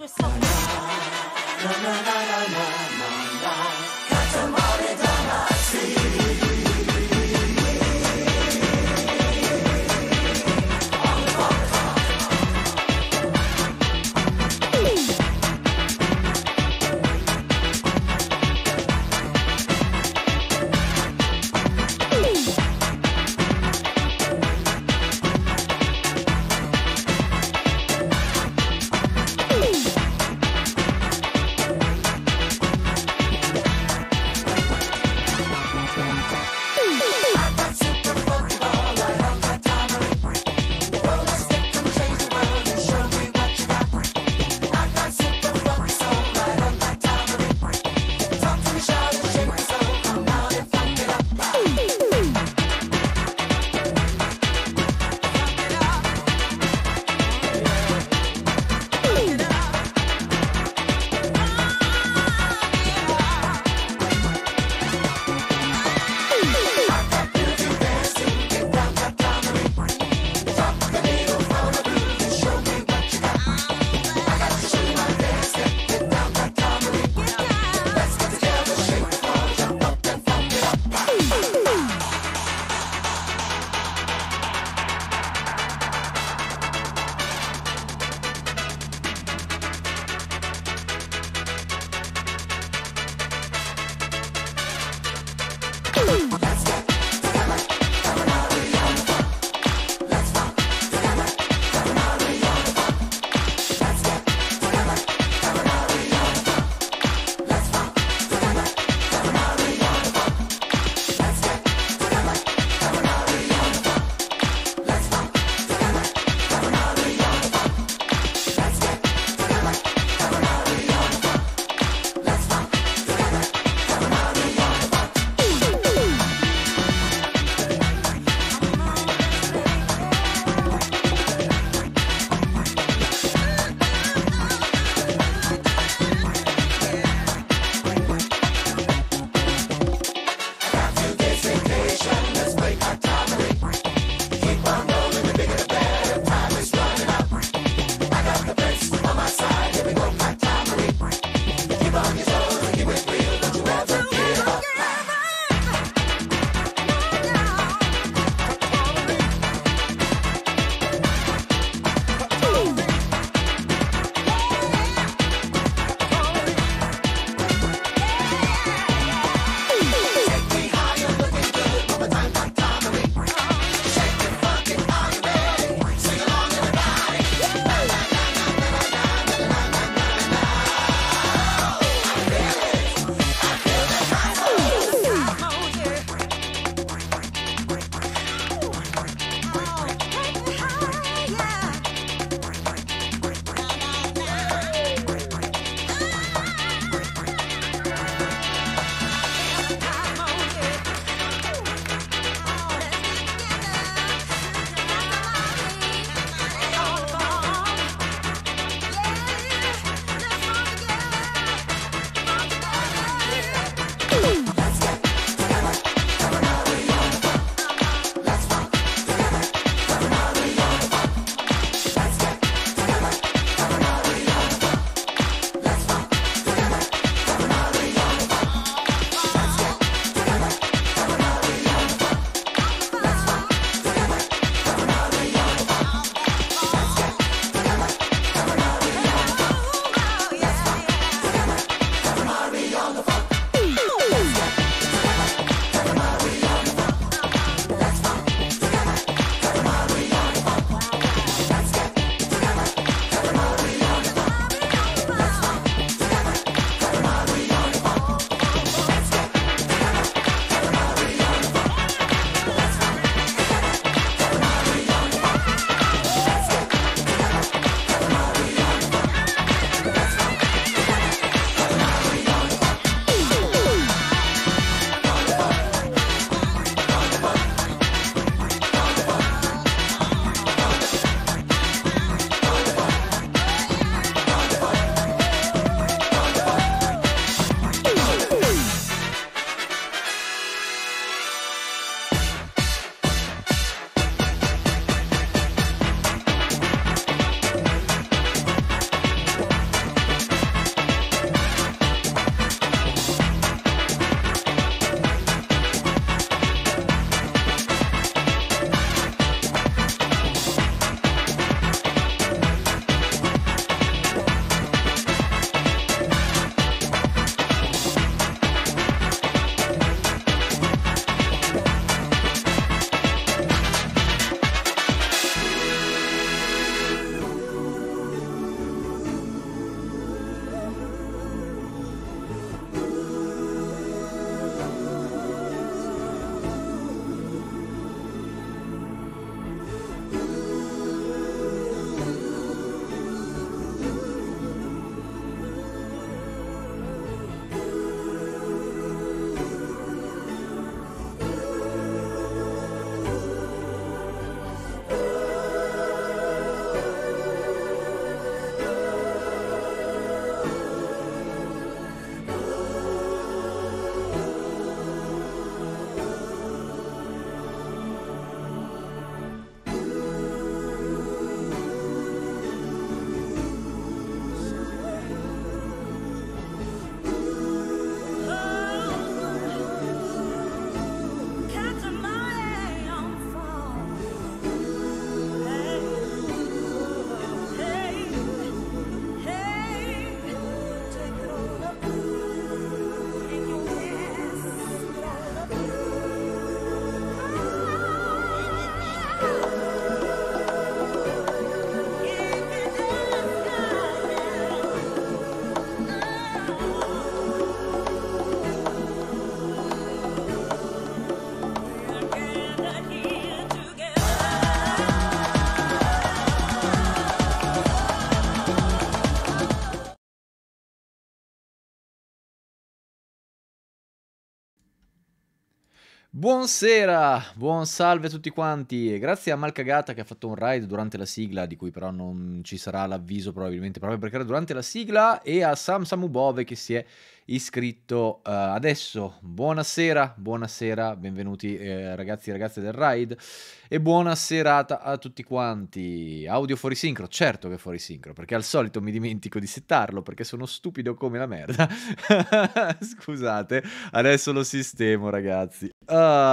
we some Buonasera, buon salve a tutti quanti. Grazie a Malcagata che ha fatto un raid durante la sigla, di cui però non ci sarà l'avviso probabilmente, proprio perché era durante la sigla, e a Sam Samubove che si è iscritto uh, adesso. Buonasera, buonasera, benvenuti eh, ragazzi e ragazze del ride e buona serata a tutti quanti. Audio fuori sincro, certo che fuori sincro, perché al solito mi dimentico di settarlo perché sono stupido come la merda. Scusate, adesso lo sistemo ragazzi. Uh...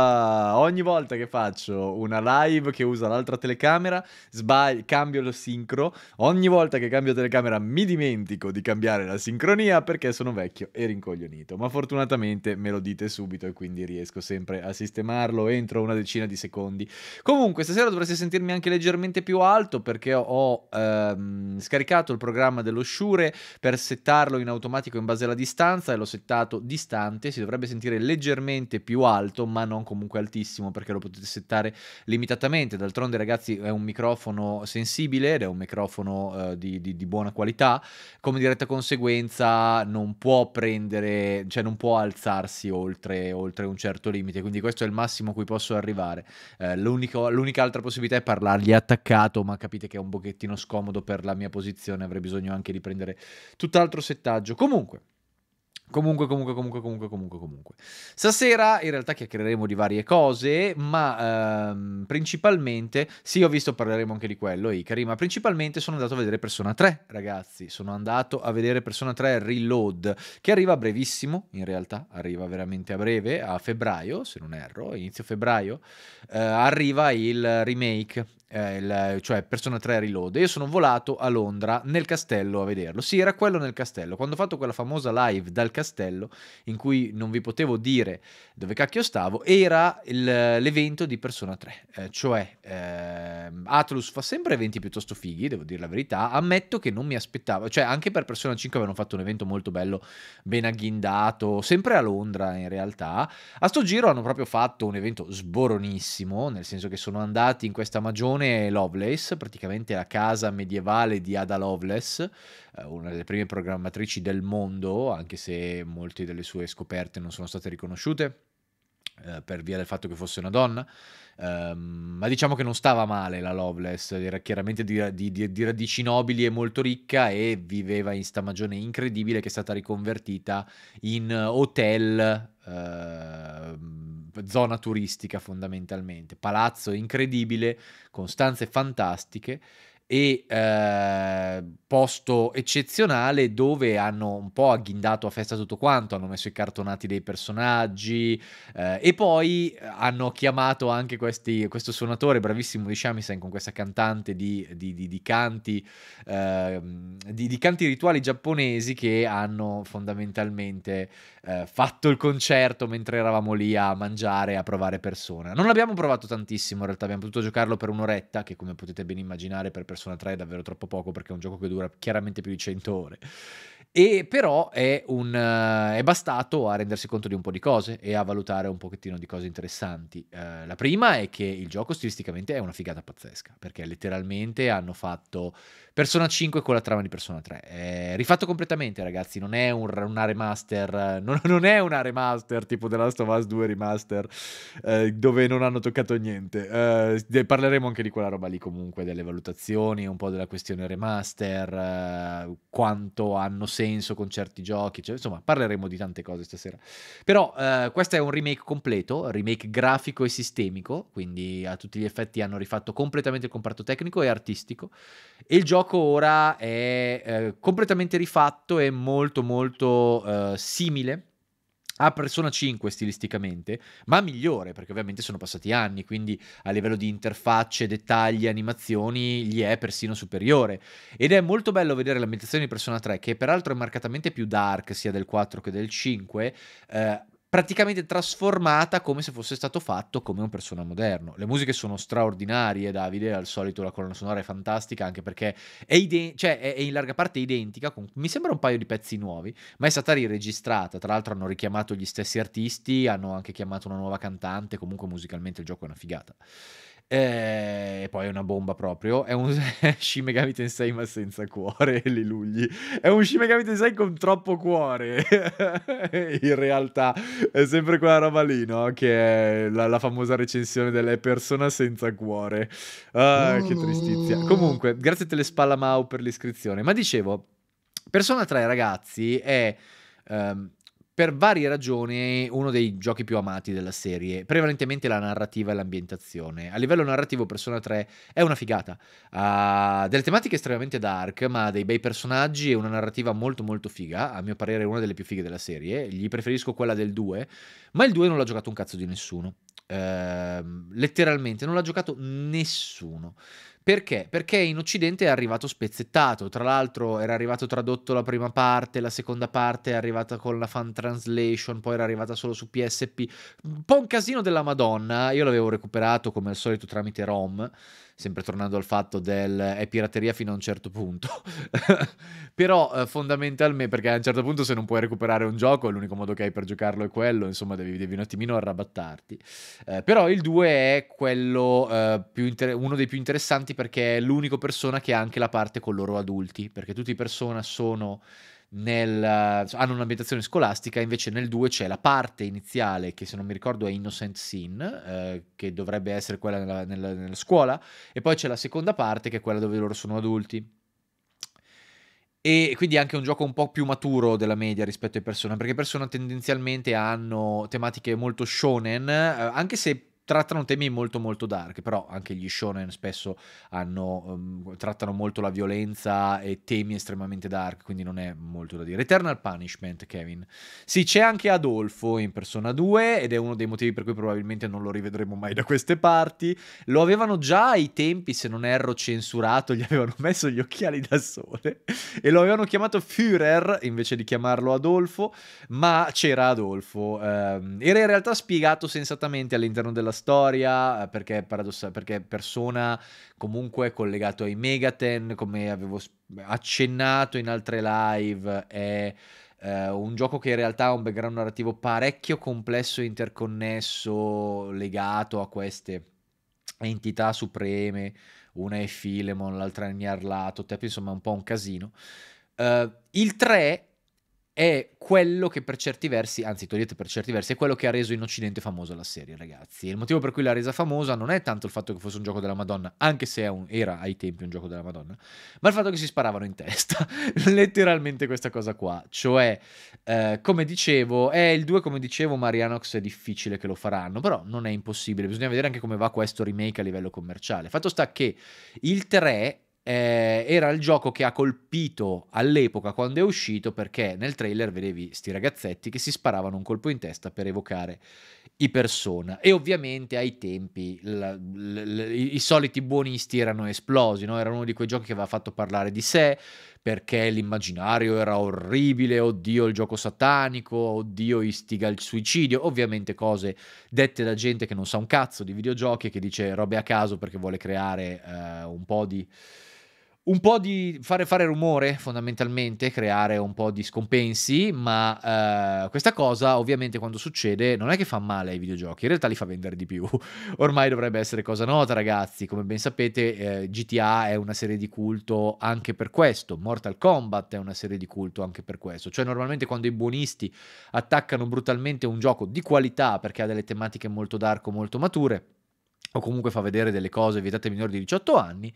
Uh, ogni volta che faccio una live che usa l'altra telecamera, sbaglio, cambio lo sincro. Ogni volta che cambio telecamera mi dimentico di cambiare la sincronia perché sono vecchio e rincoglionito. Ma fortunatamente me lo dite subito e quindi riesco sempre a sistemarlo entro una decina di secondi. Comunque, stasera dovreste sentirmi anche leggermente più alto perché ho ehm, scaricato il programma dello Shure per settarlo in automatico in base alla distanza e l'ho settato distante. Si dovrebbe sentire leggermente più alto, ma non comunque altissimo perché lo potete settare limitatamente. D'altronde, ragazzi, è un microfono sensibile ed è un microfono eh, di, di, di, buona qualità. Come diretta conseguenza, non può prendere, cioè non può alzarsi oltre, oltre un certo limite. Quindi, questo è il massimo a cui posso arrivare. Eh, l'unica altra possibilità è parlargli attaccato, ma capite che è un pochettino scomodo per la mia posizione. Avrei bisogno anche di prendere tutt'altro settaggio. Comunque. Comunque, comunque, comunque, comunque, comunque, comunque. Stasera in realtà chiacchiereremo di varie cose, ma ehm, principalmente, sì, ho visto, parleremo anche di quello, Icari, ma principalmente sono andato a vedere Persona 3, ragazzi. Sono andato a vedere Persona 3 Reload, che arriva brevissimo, in realtà, arriva veramente a breve, a febbraio, se non erro, inizio febbraio, eh, arriva il remake eh, il, cioè Persona 3 Reload, io sono volato a Londra nel castello a vederlo. Sì, era quello nel castello. Quando ho fatto quella famosa live dal castello, in cui non vi potevo dire dove cacchio stavo, era il, l'evento di Persona 3. Eh, cioè, eh, Atlus fa sempre eventi piuttosto fighi, devo dire la verità. Ammetto che non mi aspettavo, cioè anche per Persona 5 avevano fatto un evento molto bello, ben agghindato, sempre a Londra in realtà. A sto giro hanno proprio fatto un evento sboronissimo, nel senso che sono andati in questa magione Simone Lovelace, praticamente la casa medievale di Ada Lovelace, eh, una delle prime programmatrici del mondo, anche se molte delle sue scoperte non sono state riconosciute eh, per via del fatto che fosse una donna, um, ma diciamo che non stava male la Loveless, era chiaramente di, di, di, radici nobili e molto ricca e viveva in sta magione incredibile che è stata riconvertita in hotel. Uh, zona turistica fondamentalmente, palazzo incredibile, con stanze fantastiche e eh, posto eccezionale dove hanno un po' agghindato a festa tutto quanto, hanno messo i cartonati dei personaggi eh, e poi eh, hanno chiamato anche questi, questo suonatore bravissimo di Shamisen con questa cantante di, di, di, di canti, eh, di, canti rituali giapponesi che hanno fondamentalmente eh, fatto il concerto mentre eravamo lì a mangiare a provare persona. Non l'abbiamo provato tantissimo in realtà, abbiamo potuto giocarlo per un'oretta che come potete ben immaginare per persona Persona 3 è davvero troppo poco perché è un gioco che dura chiaramente più di 100 ore. E però è, un, eh, è, bastato a rendersi conto di un po' di cose e a valutare un pochettino di cose interessanti. Eh, la prima è che il gioco stilisticamente è una figata pazzesca, perché letteralmente hanno fatto Persona 5 con la trama di Persona 3. È rifatto completamente, ragazzi. Non è un, una remaster. Eh, non, non, è una remaster tipo The Last of Us 2 remaster, eh, dove non hanno toccato niente. Eh, parleremo anche di quella roba lì, comunque, delle valutazioni, un po' della questione remaster, eh, quanto hanno senso con certi giochi. Cioè, insomma, parleremo di tante cose stasera. Però, eh, questo è un remake completo, remake grafico e sistemico. Quindi, a tutti gli effetti, hanno rifatto completamente il comparto tecnico e artistico. E il gioco gioco ora è eh, completamente rifatto e molto molto eh, simile a Persona 5 stilisticamente, ma migliore perché ovviamente sono passati anni, quindi a livello di interfacce, dettagli, animazioni gli è persino superiore. Ed è molto bello vedere l'ambientazione di Persona 3, che peraltro è marcatamente più dark sia del 4 che del 5, eh, praticamente trasformata come se fosse stato fatto come un persona moderno. Le musiche sono straordinarie, Davide, al solito la colonna sonora è fantastica anche perché è, ide- cioè è, è in larga parte identica, con, mi sembra un paio di pezzi nuovi, ma è stata riregistrata, tra l'altro hanno richiamato gli stessi artisti, hanno anche chiamato una nuova cantante, comunque musicalmente il gioco è una figata. Eh, e poi è una bomba proprio. È un Shin Megami Tensei ma senza cuore, li È un Shin Megami Tensei con troppo cuore. In realtà è sempre quella roba lì, no? Che è la, la famosa recensione delle persone senza cuore. Ah, che tristizia. Mm. Comunque, grazie a Telespalla Mau per l'iscrizione. Ma dicevo, Persona 3 ragazzi è... Um, per varie ragioni uno dei giochi più amati della serie, prevalentemente la narrativa e l'ambientazione. A livello narrativo Persona 3 è una figata, ha delle tematiche estremamente dark, ma ha dei bei personaggi e una narrativa molto molto figa, a mio parere è una delle più fighe della serie, gli preferisco quella del 2, ma il 2 non l'ha giocato un cazzo di nessuno. Uh, letteralmente non l'ha giocato nessuno. Perché? Perché in Occidente è arrivato spezzettato, tra l'altro era arrivato tradotto la prima parte, la seconda parte è arrivata con la fan translation, poi era arrivata solo su PSP, un po' un casino della Madonna, io l'avevo recuperato come al solito tramite ROM, sempre tornando al fatto del è pirateria fino a un certo punto. Però eh, fondamentalmente, perché a un certo punto se non puoi recuperare un gioco, l'unico modo che hai per giocarlo è quello, insomma devi, devi un attimino arrabattarti. Eh, però il 2 è quello eh, inter- uno dei più interessanti perché è l'unico persona che ha anche la parte con loro adulti, perché tutti i persona sono nel, eh, hanno un'ambientazione scolastica, invece nel 2 c'è la parte iniziale che se non mi ricordo è Innocent Sin, eh, che dovrebbe essere quella nella, nella, nella scuola, e poi c'è la seconda parte che è quella dove loro sono adulti. E quindi anche un gioco un po' più maturo della media rispetto ai Persona, perché Persona tendenzialmente hanno tematiche molto shonen, eh, anche se trattano temi molto molto dark, però anche gli shonen spesso hanno, um, trattano molto la violenza e temi estremamente dark, quindi non è molto da dire. Eternal Punishment, Kevin. Sì, c'è anche Adolfo in Persona 2 ed è uno dei motivi per cui probabilmente non lo rivedremo mai da queste parti. Lo avevano già ai tempi, se non erro, censurato, gli avevano messo gli occhiali da sole e lo avevano chiamato Führer invece di chiamarlo Adolfo, ma c'era Adolfo. Um, era in realtà spiegato sensatamente all'interno della storia, eh, perché, paradossa- perché Persona comunque è collegato ai Megaten, come avevo accennato in altre live, è... Uh, un gioco che in realtà ha un background narrativo parecchio complesso e interconnesso, legato a queste entità supreme, una è Filemon, l'altra è Niarlato, insomma è un po' un casino. Uh, il 3 è quello che per certi versi, anzi togliete per certi versi, è quello che ha reso in Occidente famosa la serie, ragazzi. E il motivo per cui l'ha resa famosa non è tanto il fatto che fosse un gioco della Madonna, anche se un, era ai tempi un gioco della Madonna, ma il fatto che si sparavano in testa, letteralmente questa cosa qua. Cioè, eh, come dicevo, è il 2, come dicevo, Marianox è difficile che lo faranno, però non è impossibile, bisogna vedere anche come va questo remake a livello commerciale. Fatto sta che il 3 eh, era il gioco che ha colpito all'epoca quando è uscito perché nel trailer vedevi sti ragazzetti che si sparavano un colpo in testa per evocare i persona e ovviamente ai tempi la, la, la, i soliti buonisti erano esplosi, no? era uno di quei giochi che aveva fatto parlare di sé perché l'immaginario era orribile, oddio il gioco satanico, oddio istiga il suicidio, ovviamente cose dette da gente che non sa un cazzo di videogiochi e che dice robe a caso perché vuole creare eh, un po' di un po' di fare, fare rumore fondamentalmente, creare un po' di scompensi, ma eh, questa cosa ovviamente quando succede non è che fa male ai videogiochi, in realtà li fa vendere di più. Ormai dovrebbe essere cosa nota ragazzi, come ben sapete eh, GTA è una serie di culto anche per questo, Mortal Kombat è una serie di culto anche per questo, cioè normalmente quando i buonisti attaccano brutalmente un gioco di qualità perché ha delle tematiche molto dark o molto mature, o comunque fa vedere delle cose vietate ai minori di 18 anni,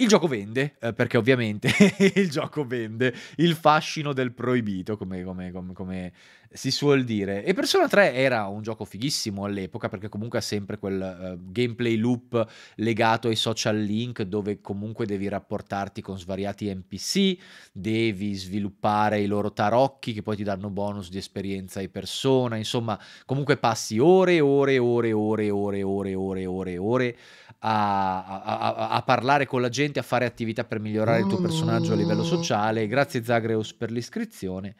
il gioco vende, eh, perché ovviamente il gioco vende il fascino del proibito, come, come, come, come, si suol dire. E Persona 3 era un gioco fighissimo all'epoca, perché comunque ha sempre quel uh, gameplay loop legato ai social link, dove comunque devi rapportarti con svariati NPC, devi sviluppare i loro tarocchi che poi ti danno bonus di esperienza e persona, insomma, comunque passi ore e ore e ore e ore e ore e ore e ore, ore, ore a, a, a, a parlare con la gente gente a fare attività per migliorare il tuo personaggio a livello mm. sociale. Grazie Zagreus per l'iscrizione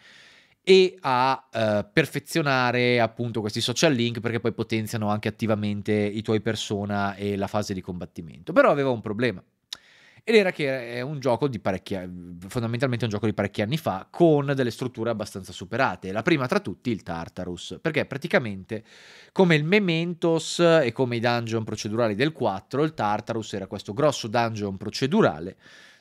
e a eh, perfezionare appunto questi social link perché poi potenziano anche attivamente i tuoi persona e la fase di combattimento. Però aveva un problema ed era che è un gioco di parecchi fondamentalmente un gioco di parecchi anni fa, con delle strutture abbastanza superate. La prima tra tutti il Tartarus, perché praticamente come il Mementos e come i dungeon procedurali del 4, il Tartarus era questo grosso dungeon procedurale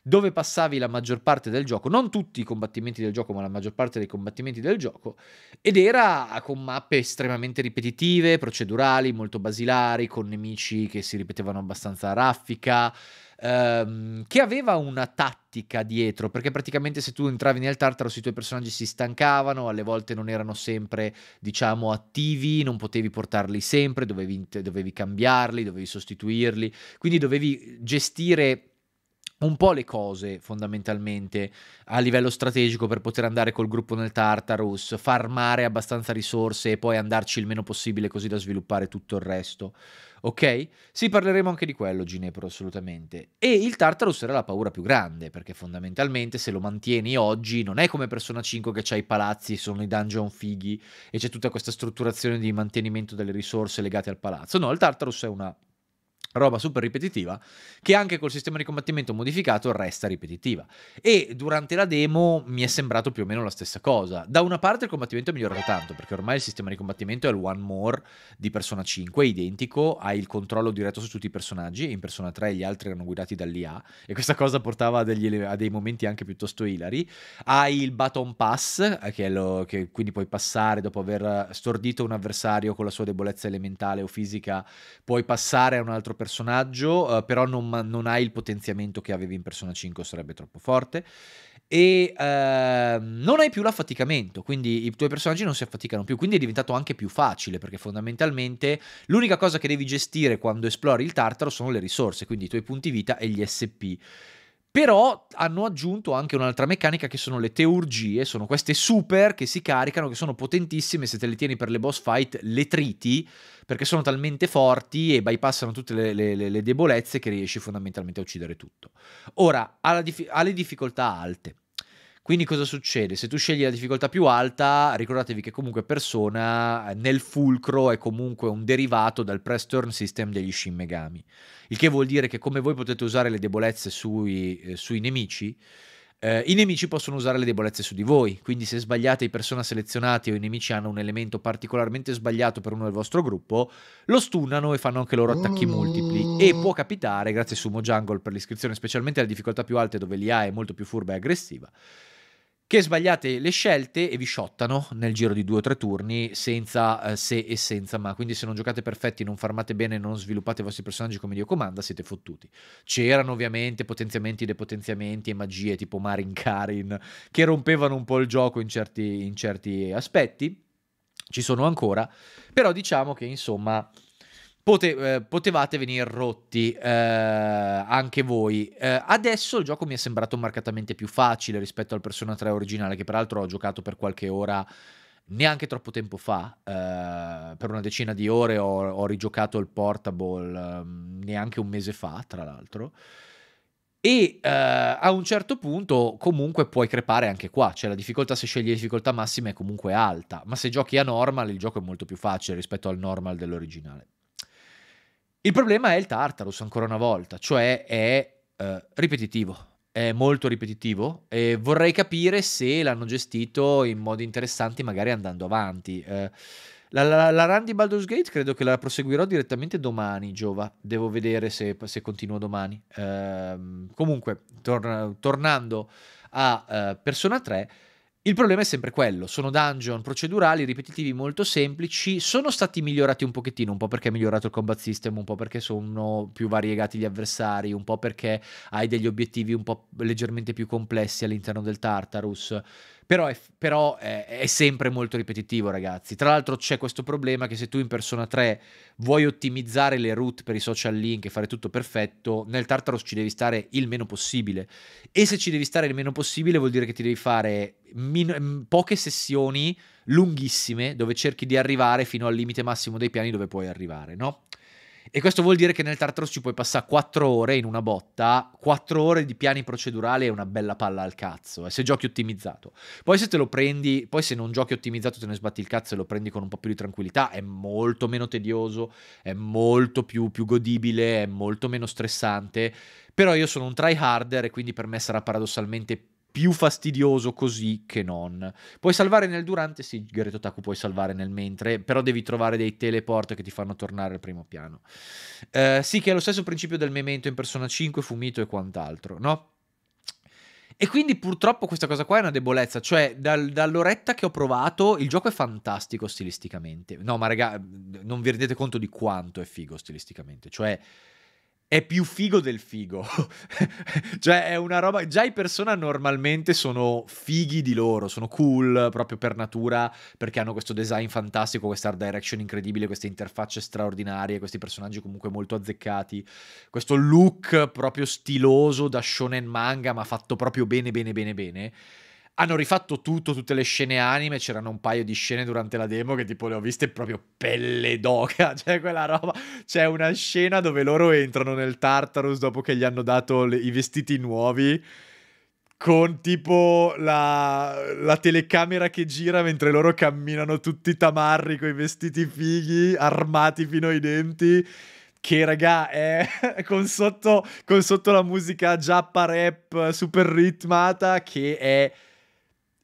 dove passavi la maggior parte del gioco, non tutti i combattimenti del gioco, ma la maggior parte dei combattimenti del gioco, ed era con mappe estremamente ripetitive, procedurali, molto basilari, con nemici che si ripetevano abbastanza a raffica, ehm, che aveva una tattica dietro, perché praticamente se tu entravi nel tartaro i tuoi personaggi si stancavano, alle volte non erano sempre, diciamo, attivi, non potevi portarli sempre, dovevi, dovevi cambiarli, dovevi sostituirli, quindi dovevi gestire un po' le cose fondamentalmente a livello strategico per poter andare col gruppo nel Tartarus, farmare abbastanza risorse e poi andarci il meno possibile così da sviluppare tutto il resto. Ok? Sì, parleremo anche di quello, Ginepro, assolutamente. E il Tartarus era la paura più grande, perché fondamentalmente se lo mantieni oggi non è come Persona 5 che c'ha i palazzi, sono i dungeon fighi e c'è tutta questa strutturazione di mantenimento delle risorse legate al palazzo. No, il Tartarus è una roba super ripetitiva, che anche col sistema di combattimento modificato resta ripetitiva. E durante la demo mi è sembrato più o meno la stessa cosa. Da una parte il combattimento è migliorato tanto, perché ormai il sistema di combattimento è il One More di Persona 5, identico, hai il controllo diretto su tutti i personaggi, in Persona 3 gli altri erano guidati dall'IA, e questa cosa portava a, degli, a dei momenti anche piuttosto hilari Hai il Baton Pass, eh, che, è lo, che quindi puoi passare dopo aver stordito un avversario con la sua debolezza elementale o fisica, puoi passare a un altro personaggio, uh, però non, non, hai il potenziamento che avevi in Persona 5, sarebbe troppo forte. E uh, non hai più l'affaticamento, quindi i tuoi personaggi non si affaticano più, quindi è diventato anche più facile, perché fondamentalmente l'unica cosa che devi gestire quando esplori il tartaro sono le risorse, quindi i tuoi punti vita e gli SP. Però hanno aggiunto anche un'altra meccanica che sono le teurgie, sono queste super che si caricano, che sono potentissime se te le tieni per le boss fight, le triti, perché sono talmente forti e bypassano tutte le, le, le debolezze che riesci fondamentalmente a uccidere tutto. Ora, ha, dif- ha le difficoltà alte. Quindi cosa succede? Se tu scegli la difficoltà più alta, ricordatevi che comunque persona eh, nel fulcro è comunque un derivato dal press turn system degli Shin Megami, il che vuol dire che come voi potete usare le debolezze sui, eh, sui nemici, eh, I nemici possono usare le debolezze su di voi, quindi se sbagliate i persona selezionati o i nemici hanno un elemento particolarmente sbagliato per uno del vostro gruppo, lo stunnano e fanno anche loro attacchi mm. multipli. E può capitare, grazie a Sumo Jungle per l'iscrizione, specialmente alla difficoltà più alta dove l'IA è molto più furba e aggressiva, che sbagliate le scelte e vi sciottano nel giro di due o tre turni senza eh, se e senza ma. Quindi se non giocate perfetti, non farmate bene, non sviluppate i vostri personaggi come Dio comanda, siete fottuti. C'erano ovviamente potenziamenti, depotenziamenti e magie tipo Marin Karin che rompevano un po' il gioco in certi, in certi aspetti. Ci sono ancora, però diciamo che insomma Pote- eh, potevate venire rotti eh, anche voi. Eh, adesso il gioco mi è sembrato marcatamente più facile rispetto al Persona 3 originale, che peraltro ho giocato per qualche ora neanche troppo tempo fa, eh, per una decina di ore ho, ho rigiocato il portable eh, neanche un mese fa, tra l'altro. E eh, a un certo punto comunque puoi crepare anche qua, cioè la difficoltà se scegli la difficoltà massima è comunque alta, ma se giochi a normal il gioco è molto più facile rispetto al normal dell'originale. Il problema è il Tartarus, ancora una volta, cioè è eh, ripetitivo. È molto ripetitivo e vorrei capire se l'hanno gestito in modi interessanti, magari andando avanti. Eh, la, la, la, run di Baldur's Gate credo che la proseguirò direttamente domani, Giova. Devo vedere se, se continuo domani. Eh, comunque, tor- tornando a uh, Persona 3, il problema è sempre quello, sono dungeon procedurali, ripetitivi, molto semplici, sono stati migliorati un pochettino, un po' perché è migliorato il combat system, un po' perché sono più variegati gli avversari, un po' perché hai degli obiettivi un po' leggermente più complessi all'interno del Tartarus, però, è, però è, è, sempre molto ripetitivo, ragazzi. Tra l'altro c'è questo problema che se tu in Persona 3 vuoi ottimizzare le route per i social link e fare tutto perfetto, nel Tartarus ci devi stare il meno possibile. E se ci devi stare il meno possibile vuol dire che ti devi fare min- mm, poche sessioni lunghissime dove cerchi di arrivare fino al limite massimo dei piani dove puoi arrivare, no? E questo vuol dire che nel Tartarus ci puoi passare 4 ore in una botta, 4 ore di piani procedurali è una bella palla al cazzo, eh, se giochi ottimizzato. Poi se te lo prendi, poi se non giochi ottimizzato te ne sbatti il cazzo e lo prendi con un po' più di tranquillità, è molto meno tedioso, è molto più, più godibile, è molto meno stressante. Però io sono un try harder e quindi per me sarà paradossalmente più più fastidioso così che non. Puoi salvare nel durante, sì, Gareto Taku puoi salvare nel mentre, però devi trovare dei teleport che ti fanno tornare al primo piano. Uh, sì, che è lo stesso principio del memento in Persona 5, Fumito e quant'altro, no? E quindi purtroppo questa cosa qua è una debolezza, cioè dal, dall'oretta che ho provato il gioco è fantastico stilisticamente. No, ma raga, non vi rendete conto di quanto è figo stilisticamente, cioè è più figo del figo. cioè, è una roba. Già i persona normalmente sono fighi di loro, sono cool proprio per natura, perché hanno questo design fantastico, questa art direction incredibile, queste interfacce straordinarie, questi personaggi comunque molto azzeccati, questo look proprio stiloso da shonen manga, ma fatto proprio bene, bene, bene, bene hanno rifatto tutto, tutte le scene anime, c'erano un paio di scene durante la demo che tipo le ho viste proprio pelle d'oca, cioè quella roba, c'è una scena dove loro entrano nel Tartarus dopo che gli hanno dato le, i vestiti nuovi con tipo la, la, telecamera che gira mentre loro camminano tutti tamarri con i vestiti fighi, armati fino ai denti. Che raga, è con sotto, con sotto la musica giappa rap super ritmata che è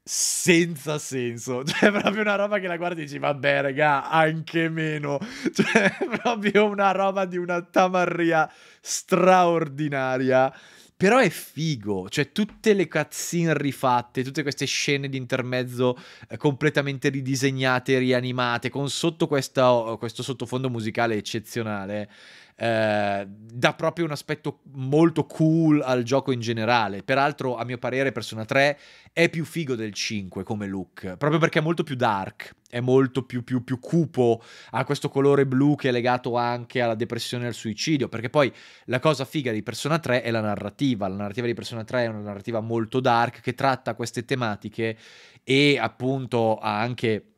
senza senso. Cioè, è proprio una roba che la guardi e dici, vabbè, raga, anche meno. Cioè, proprio una roba di una tamarria straordinaria. Però è figo, cioè tutte le cutscene rifatte, tutte queste scene di intermezzo eh, completamente ridisegnate, rianimate, con sotto questa, questo sottofondo musicale eccezionale, eh, dà proprio un aspetto molto cool al gioco in generale. Peraltro, a mio parere, Persona 3 è più figo del 5 come look, proprio perché è molto più dark, è molto più, più, più cupo, ha questo colore blu che è legato anche alla depressione e al suicidio, perché poi la cosa figa di Persona 3 è la narrativa, la narrativa di Persona 3 è una narrativa molto dark che tratta queste tematiche e appunto ha anche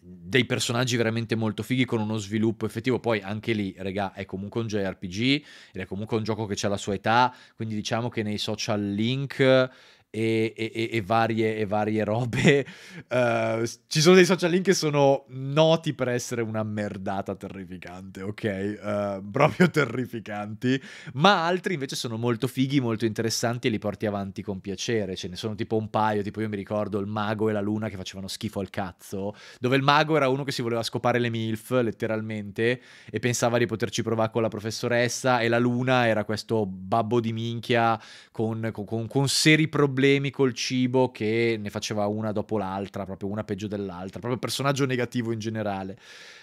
dei personaggi veramente molto fighi con uno sviluppo effettivo. Poi anche lì, regà, è comunque un JRPG ed è comunque un gioco che ha la sua età, quindi diciamo che nei social link e, e, e, varie, e varie, robe. Uh, ci sono dei social link che sono noti per essere una merdata terrificante, ok? Uh, proprio terrificanti. Ma altri invece sono molto fighi, molto interessanti e li porti avanti con piacere. Ce ne sono tipo un paio, tipo io mi ricordo il mago e la luna che facevano schifo al cazzo, dove il mago era uno che si voleva scopare le MILF, letteralmente, e pensava di poterci provare con la professoressa, e la luna era questo babbo di minchia con, con, con seri problemi problemi col cibo che ne faceva una dopo l'altra, proprio una peggio dell'altra, proprio personaggio negativo in generale.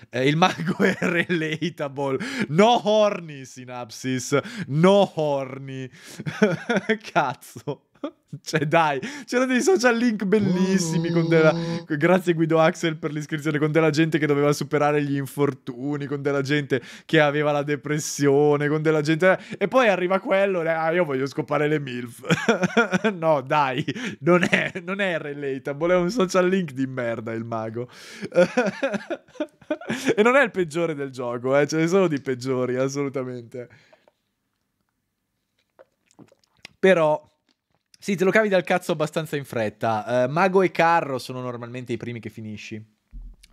Eh, il mago è relatable, no horny Synapsis, no horny, cazzo. cioè dai, c'erano dei social link bellissimi con della... Uh. Grazie Guido Axel per l'iscrizione, con della gente che doveva superare gli infortuni, con della gente che aveva la depressione, con della gente... E poi arriva quello, ah io voglio scopare le MILF. no dai, non è, non è relatable, è un social link di merda il mago. e non è il peggiore del gioco, eh? ce ne sono di peggiori, assolutamente. Però sì, te lo cavi dal cazzo abbastanza in fretta. Uh, Mago e Carro sono normalmente i primi che finisci.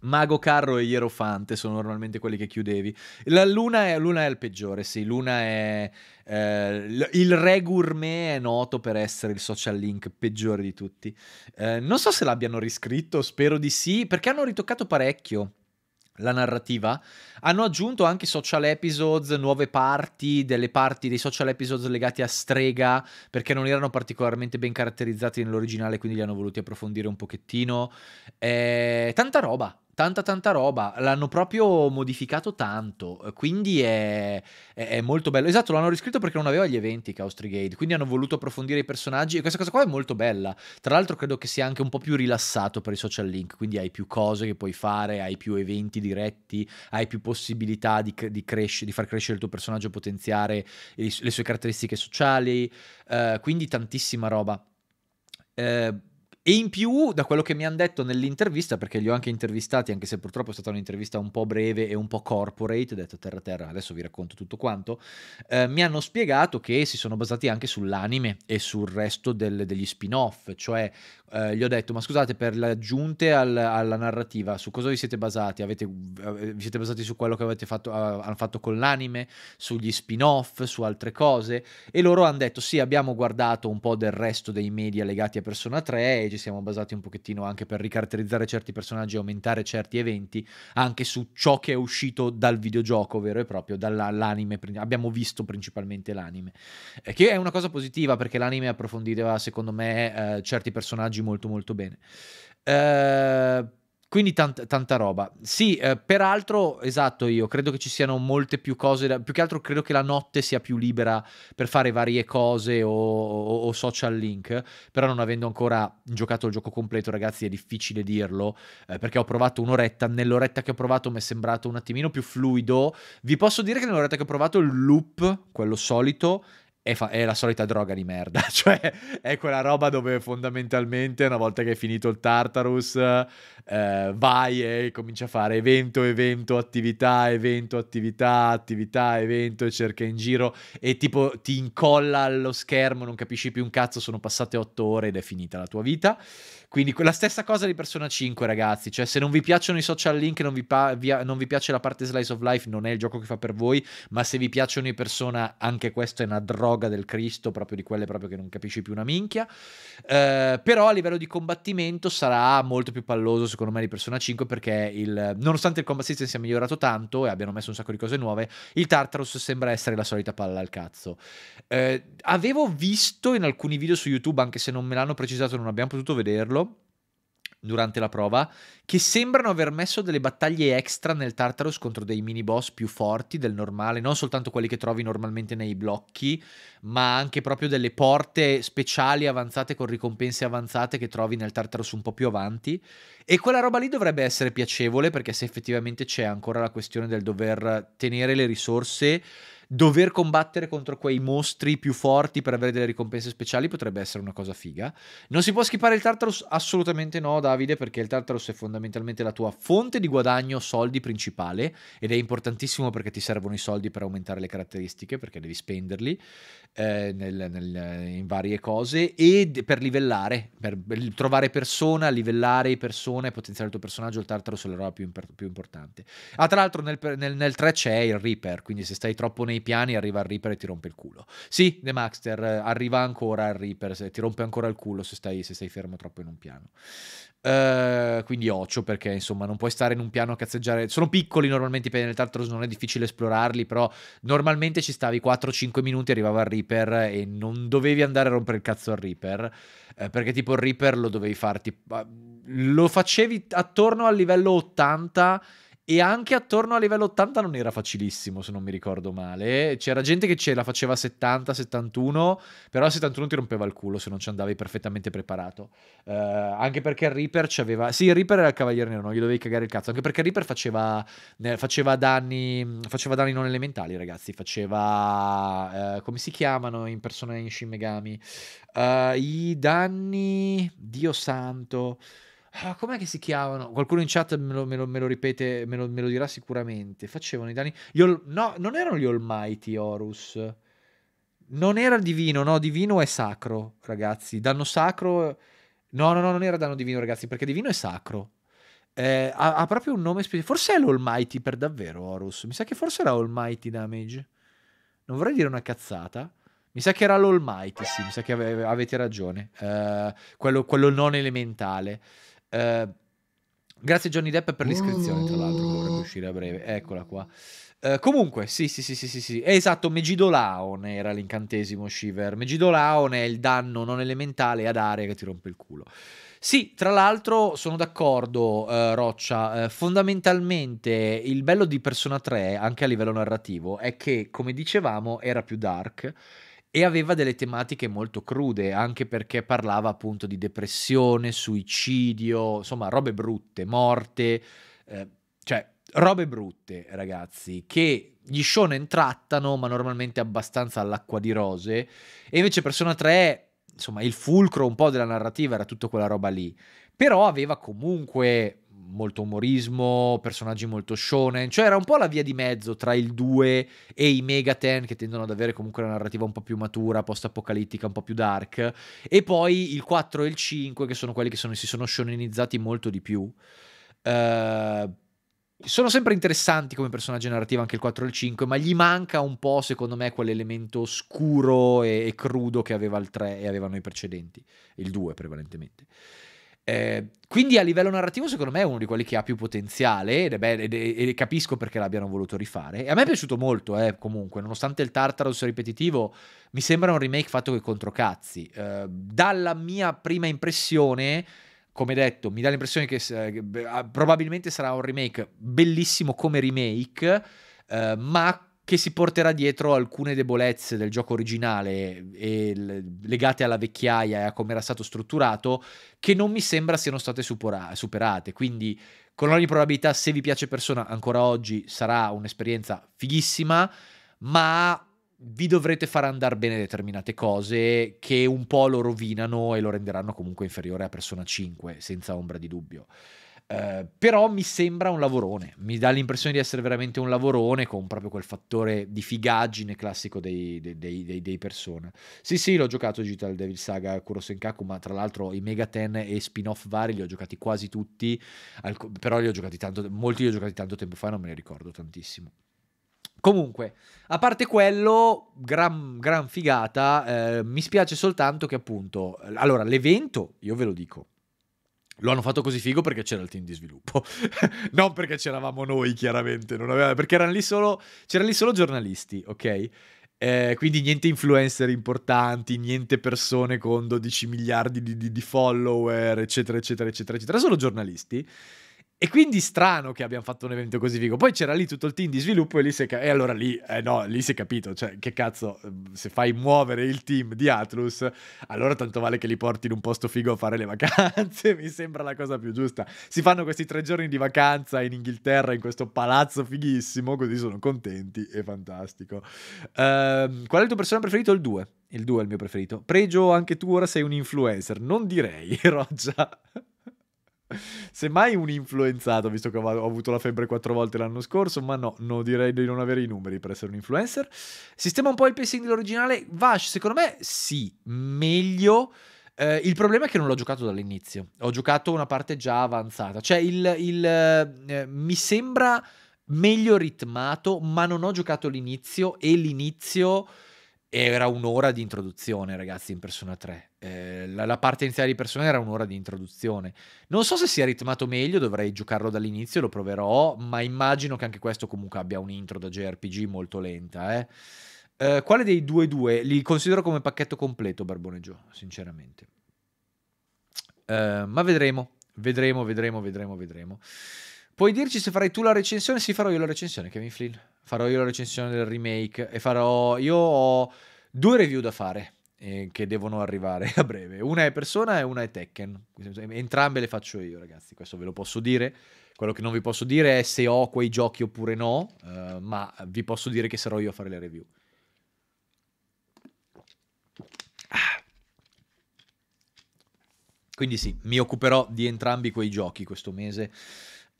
Mago Carro e Ierofante sono normalmente quelli che chiudevi. La Luna è, Luna è il peggiore, sì. Luna è. Eh, il Re Gourmet è noto per essere il social link peggiore di tutti. Eh, non so se l'abbiano riscritto, spero di sì, perché hanno ritoccato parecchio la narrativa. Hanno aggiunto anche social episodes, nuove parti, delle parti dei social episodes legati a strega, perché non erano particolarmente ben caratterizzati nell'originale, quindi li hanno voluti approfondire un pochettino. Eh, tanta roba, tanta tanta roba, l'hanno proprio modificato tanto, quindi è, è, è, molto bello. Esatto, l'hanno riscritto perché non aveva gli eventi Chaos Trigade, quindi hanno voluto approfondire i personaggi e questa cosa qua è molto bella. Tra l'altro credo che sia anche un po' più rilassato per i social link, quindi hai più cose che puoi fare, hai più eventi diretti, hai più possibilità di, di, cresce, di far crescere il tuo personaggio, potenziare le sue caratteristiche sociali, eh, quindi tantissima roba. Eh, e in più, da quello che mi hanno detto nell'intervista, perché li ho anche intervistati, anche se purtroppo è stata un'intervista un po' breve e un po' corporate, ho detto terra terra, adesso vi racconto tutto quanto, eh, mi hanno spiegato che si sono basati anche sull'anime e sul resto del, degli spin-off, cioè eh, gli ho detto ma scusate per le aggiunte al, alla narrativa, su cosa vi siete basati? Avete, eh, vi siete basati su quello che avete fatto, uh, hanno fatto con l'anime, sugli spin-off, su altre cose? E loro hanno detto sì, abbiamo guardato un po' del resto dei media legati a Persona 3 ci siamo basati un pochettino anche per ricaratterizzare certi personaggi e aumentare certi eventi anche su ciò che è uscito dal videogioco vero e proprio, dall'anime. Abbiamo visto principalmente l'anime, eh, che è una cosa positiva perché l'anime approfondiva secondo me eh, certi personaggi molto molto bene. Eh, quindi tant- tanta roba. Sì, eh, peraltro, esatto, io credo che ci siano molte più cose, da- più che altro credo che la notte sia più libera per fare varie cose o, o-, o social link, però non avendo ancora giocato il gioco completo, ragazzi, è difficile dirlo, eh, perché ho provato un'oretta, nell'oretta che ho provato mi è sembrato un attimino più fluido. Vi posso dire che nell'oretta che ho provato il loop, quello solito, è, fa- è, la solita droga di merda, cioè è quella roba dove fondamentalmente una volta che hai finito il Tartarus eh, vai e cominci a fare evento, evento, attività, evento, attività, attività, evento e cerca in giro e tipo ti incolla allo schermo, non capisci più un cazzo, sono passate otto ore ed è finita la tua vita. Quindi la stessa cosa di Persona 5, ragazzi. Cioè, se non vi piacciono i social link, non vi, pa- via- non vi piace la parte slice of life, non è il gioco che fa per voi. Ma se vi piacciono i persona, anche questo è una droga del Cristo, proprio di quelle proprio che non capisci più una minchia. Eh, però a livello di combattimento sarà molto più palloso, secondo me, di Persona 5, perché il, nonostante il combat system sia migliorato tanto e abbiano messo un sacco di cose nuove, il Tartarus sembra essere la solita palla al cazzo. Eh, avevo visto in alcuni video su YouTube, anche se non me l'hanno precisato, non abbiamo potuto vederlo durante la prova, che sembrano aver messo delle battaglie extra nel Tartarus contro dei mini boss più forti del normale, non soltanto quelli che trovi normalmente nei blocchi, ma anche proprio delle porte speciali avanzate con ricompense avanzate che trovi nel Tartarus un po' più avanti. E quella roba lì dovrebbe essere piacevole perché se effettivamente c'è ancora la questione del dover tenere le risorse dover combattere contro quei mostri più forti per avere delle ricompense speciali potrebbe essere una cosa figa. Non si può schippare il Tartarus? Assolutamente no, Davide, perché il Tartarus è fondamentalmente la tua fonte di guadagno soldi principale ed è importantissimo perché ti servono i soldi per aumentare le caratteristiche, perché devi spenderli eh, nel, nel, in varie cose e per livellare, per trovare persona, livellare persone e potenziare il tuo personaggio, il Tartarus è la roba più, più importante. Ah, tra l'altro nel, nel, 3 c'è il Reaper, quindi se stai troppo nei piani piani arriva il Reaper e ti rompe il culo. Sì, The Maxter, eh, arriva ancora il Reaper, se, ti rompe ancora il culo se stai, se stai fermo troppo in un piano. Uh, quindi occio perché insomma non puoi stare in un piano a cazzeggiare sono piccoli normalmente i piani del Tartarus non è difficile esplorarli però normalmente ci stavi 4-5 minuti arrivava il Reaper e non dovevi andare a rompere il cazzo al Reaper eh, perché tipo il Reaper lo dovevi farti ah, lo facevi attorno al livello 80 e anche attorno a livello 80 non era facilissimo, se non mi ricordo male. C'era gente che ce la faceva 70, 71, però a 71 ti rompeva il culo se non ci andavi perfettamente preparato. Uh, anche perché il Reaper c'aveva... Sì, il Reaper era il Cavaliere Nero, non gli dovevi cagare il cazzo. Anche perché il Reaper faceva, faceva, danni, faceva danni non elementali, ragazzi. Faceva... Uh, come si chiamano in persona in Shin Megami? Uh, I danni... Dio santo... Ah, com'è che si chiamano? Qualcuno in chat me lo, me lo, me lo ripete, me lo, me lo, dirà sicuramente. Facevano i danni. All... no, non erano gli Almighty Horus. Non era divino, no, divino è sacro, ragazzi. Danno sacro. No, no, no, non era danno divino, ragazzi, perché divino è sacro. Eh, ha, ha, proprio un nome specifico. Forse è l'Almighty per davvero, Horus. Mi sa che forse era Almighty Damage. Non vorrei dire una cazzata. Mi sa che era l'Almighty, sì, mi sa che ave- avete ragione. Eh, quello, quello non elementale. Eh, grazie Johnny Depp per l'iscrizione, tra l'altro, vorrebbe mm. uscire a breve. Eccola qua. Uh, comunque, sì, sì, sì, sì, sì, sì. Eh, esatto, Megidolaone era l'incantesimo Shiver. Megidolaone è il danno non elementale ad aria che ti rompe il culo. Sì, tra l'altro sono d'accordo, uh, Roccia. Uh, fondamentalmente il bello di Persona 3, anche a livello narrativo, è che, come dicevamo, era più dark e aveva delle tematiche molto crude, anche perché parlava appunto di depressione, suicidio, insomma, robe brutte, morte, eh, cioè robe brutte, ragazzi, che gli shonen trattano, ma normalmente abbastanza all'acqua di rose, e invece Persona 3 insomma, il fulcro un po' della narrativa era tutta quella roba lì, però aveva comunque molto umorismo, personaggi molto shonen, cioè era un po' la via di mezzo tra il 2 e i Megaten che tendono ad avere comunque una narrativa un po' più matura, post-apocalittica, un po' più dark, e poi il 4 e il 5 che sono quelli che sono, si sono shonenizzati molto di più. Uh, sono sempre interessanti come personaggi narrativi anche il 4 e il 5, ma gli manca un po', secondo me, quell'elemento scuro e, e crudo che aveva il 3 e avevano i precedenti, il 2 prevalentemente. Eh, quindi a livello narrativo secondo me è uno di quelli che ha più potenziale ed è bello, ed è, e capisco perché l'abbiano voluto rifare. E a me è piaciuto molto, eh, comunque, nonostante il Tartarus ripetitivo, mi sembra un remake fatto che controcazzi. Eh, dalla mia prima impressione, come detto, mi dà l'impressione che eh, ah, probabilmente sarà un remake bellissimo come remake, eh, ma che si porterà dietro alcune debolezze del gioco originale legate alla vecchiaia e a come era stato strutturato, che non mi sembra siano state supera- superate. Quindi, con ogni probabilità, se vi piace Persona ancora oggi, sarà un'esperienza fighissima, ma vi dovrete far andare bene determinate cose che un po' lo rovinano e lo renderanno comunque inferiore a Persona 5, senza ombra di dubbio. Eh, però mi sembra un lavorone, mi dà l'impressione di essere veramente un lavorone con proprio quel fattore di figaggine classico dei, dei, dei, dei persona. Sì, sì, l'ho giocato Digital Devil Saga Kurosenkaku, ma tra l'altro i Mega Ten e spin-off vari li ho giocati quasi tutti, alc- però li ho giocati tanto, molti li ho giocati tanto tempo fa, non me ne ricordo tantissimo. Comunque, a parte quello, gran, gran figata, eh, mi spiace soltanto che appunto, allora l'evento, io ve lo dico, lo hanno fatto così figo perché c'era il team di sviluppo, non perché c'eravamo noi chiaramente, aveva... perché erano lì solo, c'erano lì solo giornalisti, ok? Eh, quindi niente influencer importanti, niente persone con 12 miliardi di, di, di follower, eccetera, eccetera, eccetera, eccetera, solo giornalisti. E quindi strano che abbiamo fatto un evento così figo. Poi c'era lì tutto il team di sviluppo e lì si è, e allora lì, eh no, lì si è capito, cioè che cazzo, ehm, se fai muovere il team di Atlus, allora tanto vale che li porti in un posto figo a fare le vacanze, mi sembra la cosa più giusta. Si fanno questi tre giorni di vacanza in Inghilterra, in questo palazzo fighissimo, così sono contenti, è fantastico. Ehm, qual è il tuo personaggio preferito? Il 2. Il 2 è il mio preferito. Pregio, anche tu ora sei un influencer. Non direi, Roger. Se mai un influenzato, visto che ho avuto la febbre quattro volte l'anno scorso, ma no, no, direi di non avere i numeri per essere un influencer. Sistema un po' il pacing dell'originale. Vash, secondo me sì, meglio. Eh, il problema è che non l'ho giocato dall'inizio, ho giocato una parte già avanzata. Cioè, il, il eh, mi sembra meglio ritmato, ma non ho giocato l'inizio e l'inizio era un'ora di introduzione, ragazzi, in Persona 3 eh, la, la, parte iniziale di persona era un'ora di introduzione. Non so se sia ritmato meglio, dovrei giocarlo dall'inizio, lo proverò, ma immagino che anche questo comunque abbia un intro da JRPG molto lenta. Eh. Eh, quale dei due due? Li considero come pacchetto completo, Barbone Joe, sinceramente. Eh, ma vedremo, vedremo, vedremo, vedremo, vedremo. Puoi dirci se farai tu la recensione? Sì, farò io la recensione, Kevin Flynn. Farò io la recensione del remake e farò... Io ho due review da fare eh, che devono arrivare a breve. Una è Persona e una è Tekken. Entrambe le faccio io, ragazzi, questo ve lo posso dire. Quello che non vi posso dire è se ho quei giochi oppure no, eh, ma vi posso dire che sarò io a fare le review. Ah. Quindi sì, mi occuperò di entrambi quei giochi questo mese.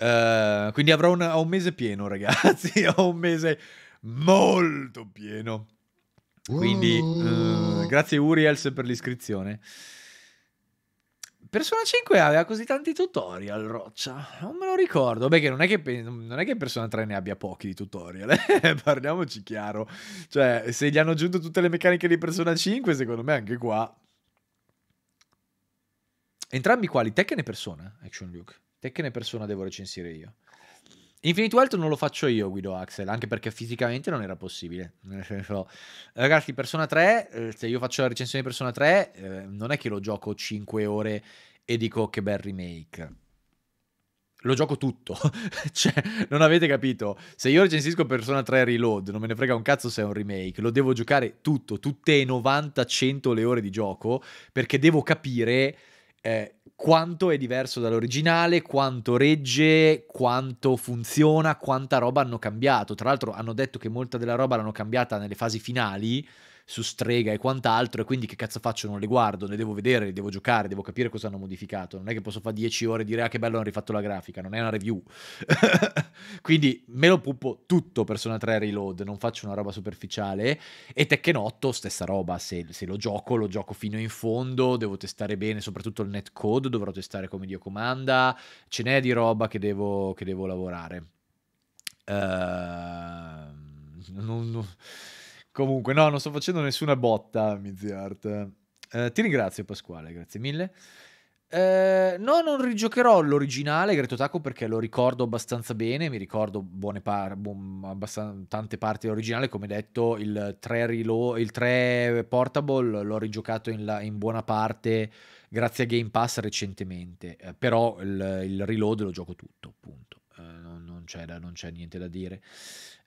Uh, quindi avrò un, un mese pieno, ragazzi. ho un mese molto pieno. Quindi uh. Uh, grazie Uriels per l'iscrizione. Persona 5 aveva così tanti tutorial, Roccia. Non me lo ricordo. Beh, che non è che, non è che Persona 3 ne abbia pochi di tutorial. Eh, parliamoci chiaro. Cioè, se gli hanno aggiunto tutte le meccaniche di Persona 5, secondo me anche qua. Entrambi quali? Tekken e Persona, Action Luke. Tekken e Persona devo recensire io. Infinity Wealth non lo faccio io, Guido Axel, anche perché fisicamente non era possibile. Nel senso, ragazzi, Persona 3, eh, se io faccio la recensione di Persona 3, eh, non è che lo gioco 5 ore e dico che bel remake. Lo gioco tutto, cioè, non avete capito. Se io recensisco Persona 3 Reload, non me ne frega un cazzo se è un remake, lo devo giocare tutto, tutte 90-100 le ore di gioco, perché devo capire eh, quanto è diverso dall'originale, quanto regge, quanto funziona, quanta roba hanno cambiato. Tra l'altro hanno detto che molta della roba l'hanno cambiata nelle fasi finali, su strega e quant'altro, e quindi che cazzo faccio? Non le guardo, le devo vedere, le devo giocare, devo capire cosa hanno modificato. Non è che posso fare 10 ore e dire ah che bello hanno rifatto la grafica, non è una review. quindi me lo puppo tutto Persona 3 Reload, non faccio una roba superficiale. E Tekken 8, stessa roba, se, se lo gioco, lo gioco fino in fondo, devo testare bene, soprattutto il netcode, dovrò testare come Dio comanda, ce n'è di roba che devo, che devo lavorare. Uh, non, non, Comunque, no, non sto facendo nessuna botta, Miziart. Eh, ti ringrazio, Pasquale, grazie mille. Eh, no, non rigiocherò l'originale Greto Taco perché lo ricordo abbastanza bene. Mi ricordo buone par- bu- abbastan- tante parti dell'originale. Come detto, il 3, relo- il 3 Portable l'ho rigiocato in, la- in, buona parte grazie a Game Pass recentemente. Eh, però il-, il, reload lo gioco tutto, appunto. Eh, non, non, c'è da- non c'è niente da dire.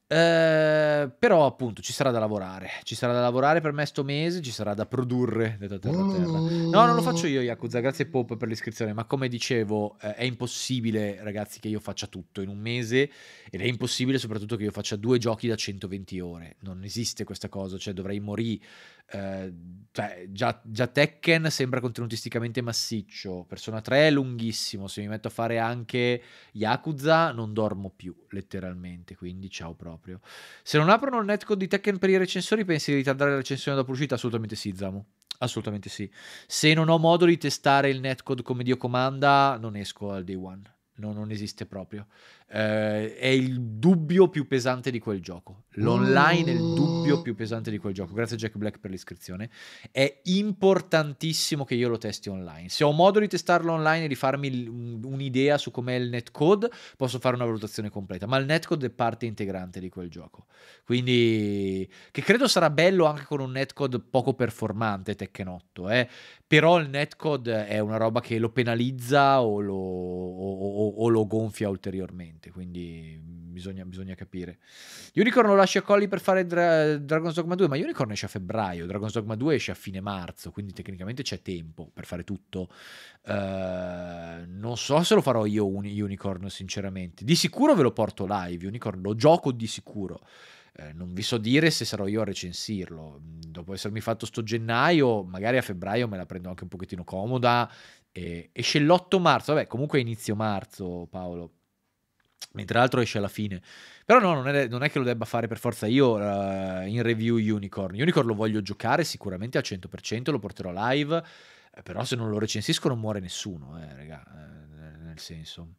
Eh, però appunto ci sarà da lavorare, ci sarà da lavorare per me sto mese, ci sarà da produrre, detto terra terra. No, non lo faccio io Yakuza, grazie Pop per l'iscrizione, ma come dicevo eh, è impossibile ragazzi che io faccia tutto in un mese ed è impossibile soprattutto che io faccia due giochi da 120 ore, non esiste questa cosa, cioè dovrei morire, eh, cioè, già, già Tekken sembra contenutisticamente massiccio, Persona 3 è lunghissimo, se mi metto a fare anche Yakuza non dormo più letteralmente, quindi ciao pro proprio. Se non aprono il netcode di Tekken per i recensori, pensi di ritardare la recensione dopo l'uscita? Assolutamente sì, Zamu. Assolutamente sì. Se non ho modo di testare il netcode come Dio comanda, non esco al day one. No, non esiste proprio eh, è il dubbio più pesante di quel gioco. L'online è il dubbio più pesante di quel gioco. Grazie a Jack Black per l'iscrizione. È importantissimo che io lo testi online. Se ho modo di testarlo online e di farmi un'idea su com'è il netcode, posso fare una valutazione completa. Ma il netcode è parte integrante di quel gioco. Quindi, che credo sarà bello anche con un netcode poco performante, Teckenotto. Eh? Però il netcode è una roba che lo penalizza o lo, o, o, o lo gonfia ulteriormente sicuramente, quindi bisogna, bisogna capire. Unicorn lo lascia a Colli per fare Dra- Dragon's Dogma 2, ma Unicorn esce a febbraio, Dragon's Dogma 2 esce a fine marzo, quindi tecnicamente c'è tempo per fare tutto. Uh, non so se lo farò io un Unicorn, sinceramente. Di sicuro ve lo porto live, Unicorn lo gioco di sicuro. Eh, non vi so dire se sarò io a recensirlo. Dopo essermi fatto sto gennaio, magari a febbraio me la prendo anche un pochettino comoda. E esce l'8 marzo, vabbè, comunque inizio marzo, Paolo. Mentre l'altro esce alla fine. Però no, non è, non è, che lo debba fare per forza io uh, in review Unicorn. Unicorn lo voglio giocare sicuramente al 100%, lo porterò live, eh, però se non lo recensisco non muore nessuno, eh, raga, eh, nel senso.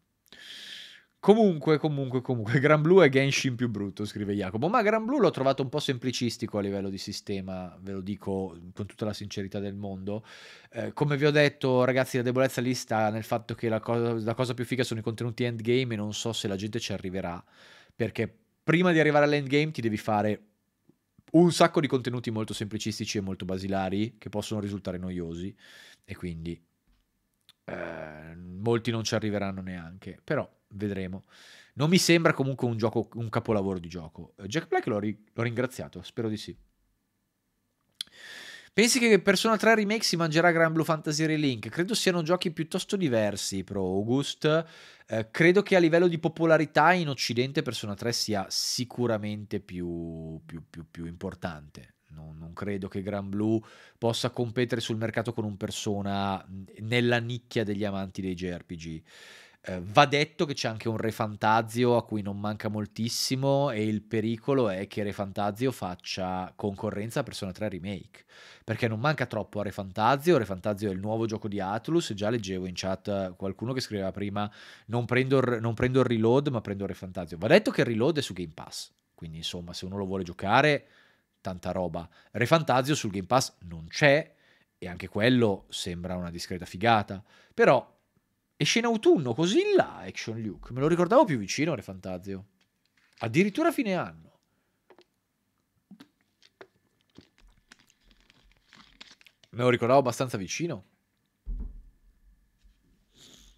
Comunque, comunque, comunque, Gran Blu è Genshin più brutto, scrive Jacopo. Ma Gran Blu l'ho trovato un po' semplicistico a livello di sistema, ve lo dico con tutta la sincerità del mondo. Eh, come vi ho detto, ragazzi, la debolezza lì sta nel fatto che la cosa, la cosa più figa sono i contenuti endgame e non so se la gente ci arriverà. Perché prima di arrivare all'endgame ti devi fare un sacco di contenuti molto semplicistici e molto basilari che possono risultare noiosi. E quindi eh, molti non ci arriveranno neanche, però vedremo. Non mi sembra comunque un, gioco, un capolavoro di gioco. Eh, Jack Black l'ho, ri- l'ho ringraziato, spero di sì. Pensi che Persona 3 Remake si mangerà Grand Blue Fantasy Relink? Credo siano giochi piuttosto diversi, Pro August. Eh, credo che a livello di popolarità in Occidente Persona 3 sia sicuramente più, più, più, più importante non, non credo che Gran Blue possa competere sul mercato con un persona nella nicchia degli amanti dei JRPG. Eh, va detto che c'è anche un Re Fantazio a cui non manca moltissimo e il pericolo è che Re Fantazio faccia concorrenza a Persona 3 Remake, perché non manca troppo a Re Fantazio, Re Fantazio è il nuovo gioco di Atlus, già leggevo in chat eh, qualcuno che scriveva prima non prendo, non prendo il reload ma prendo Re Fantazio. Va detto che il reload è su Game Pass, quindi insomma se uno lo vuole giocare tanta roba. Re Fantasio sul Game Pass non c'è, e anche quello sembra una discreta figata, però esce in autunno, così là Action Luke, me lo ricordavo più vicino Re Fantasio, addirittura fine anno. Me lo ricordavo abbastanza vicino.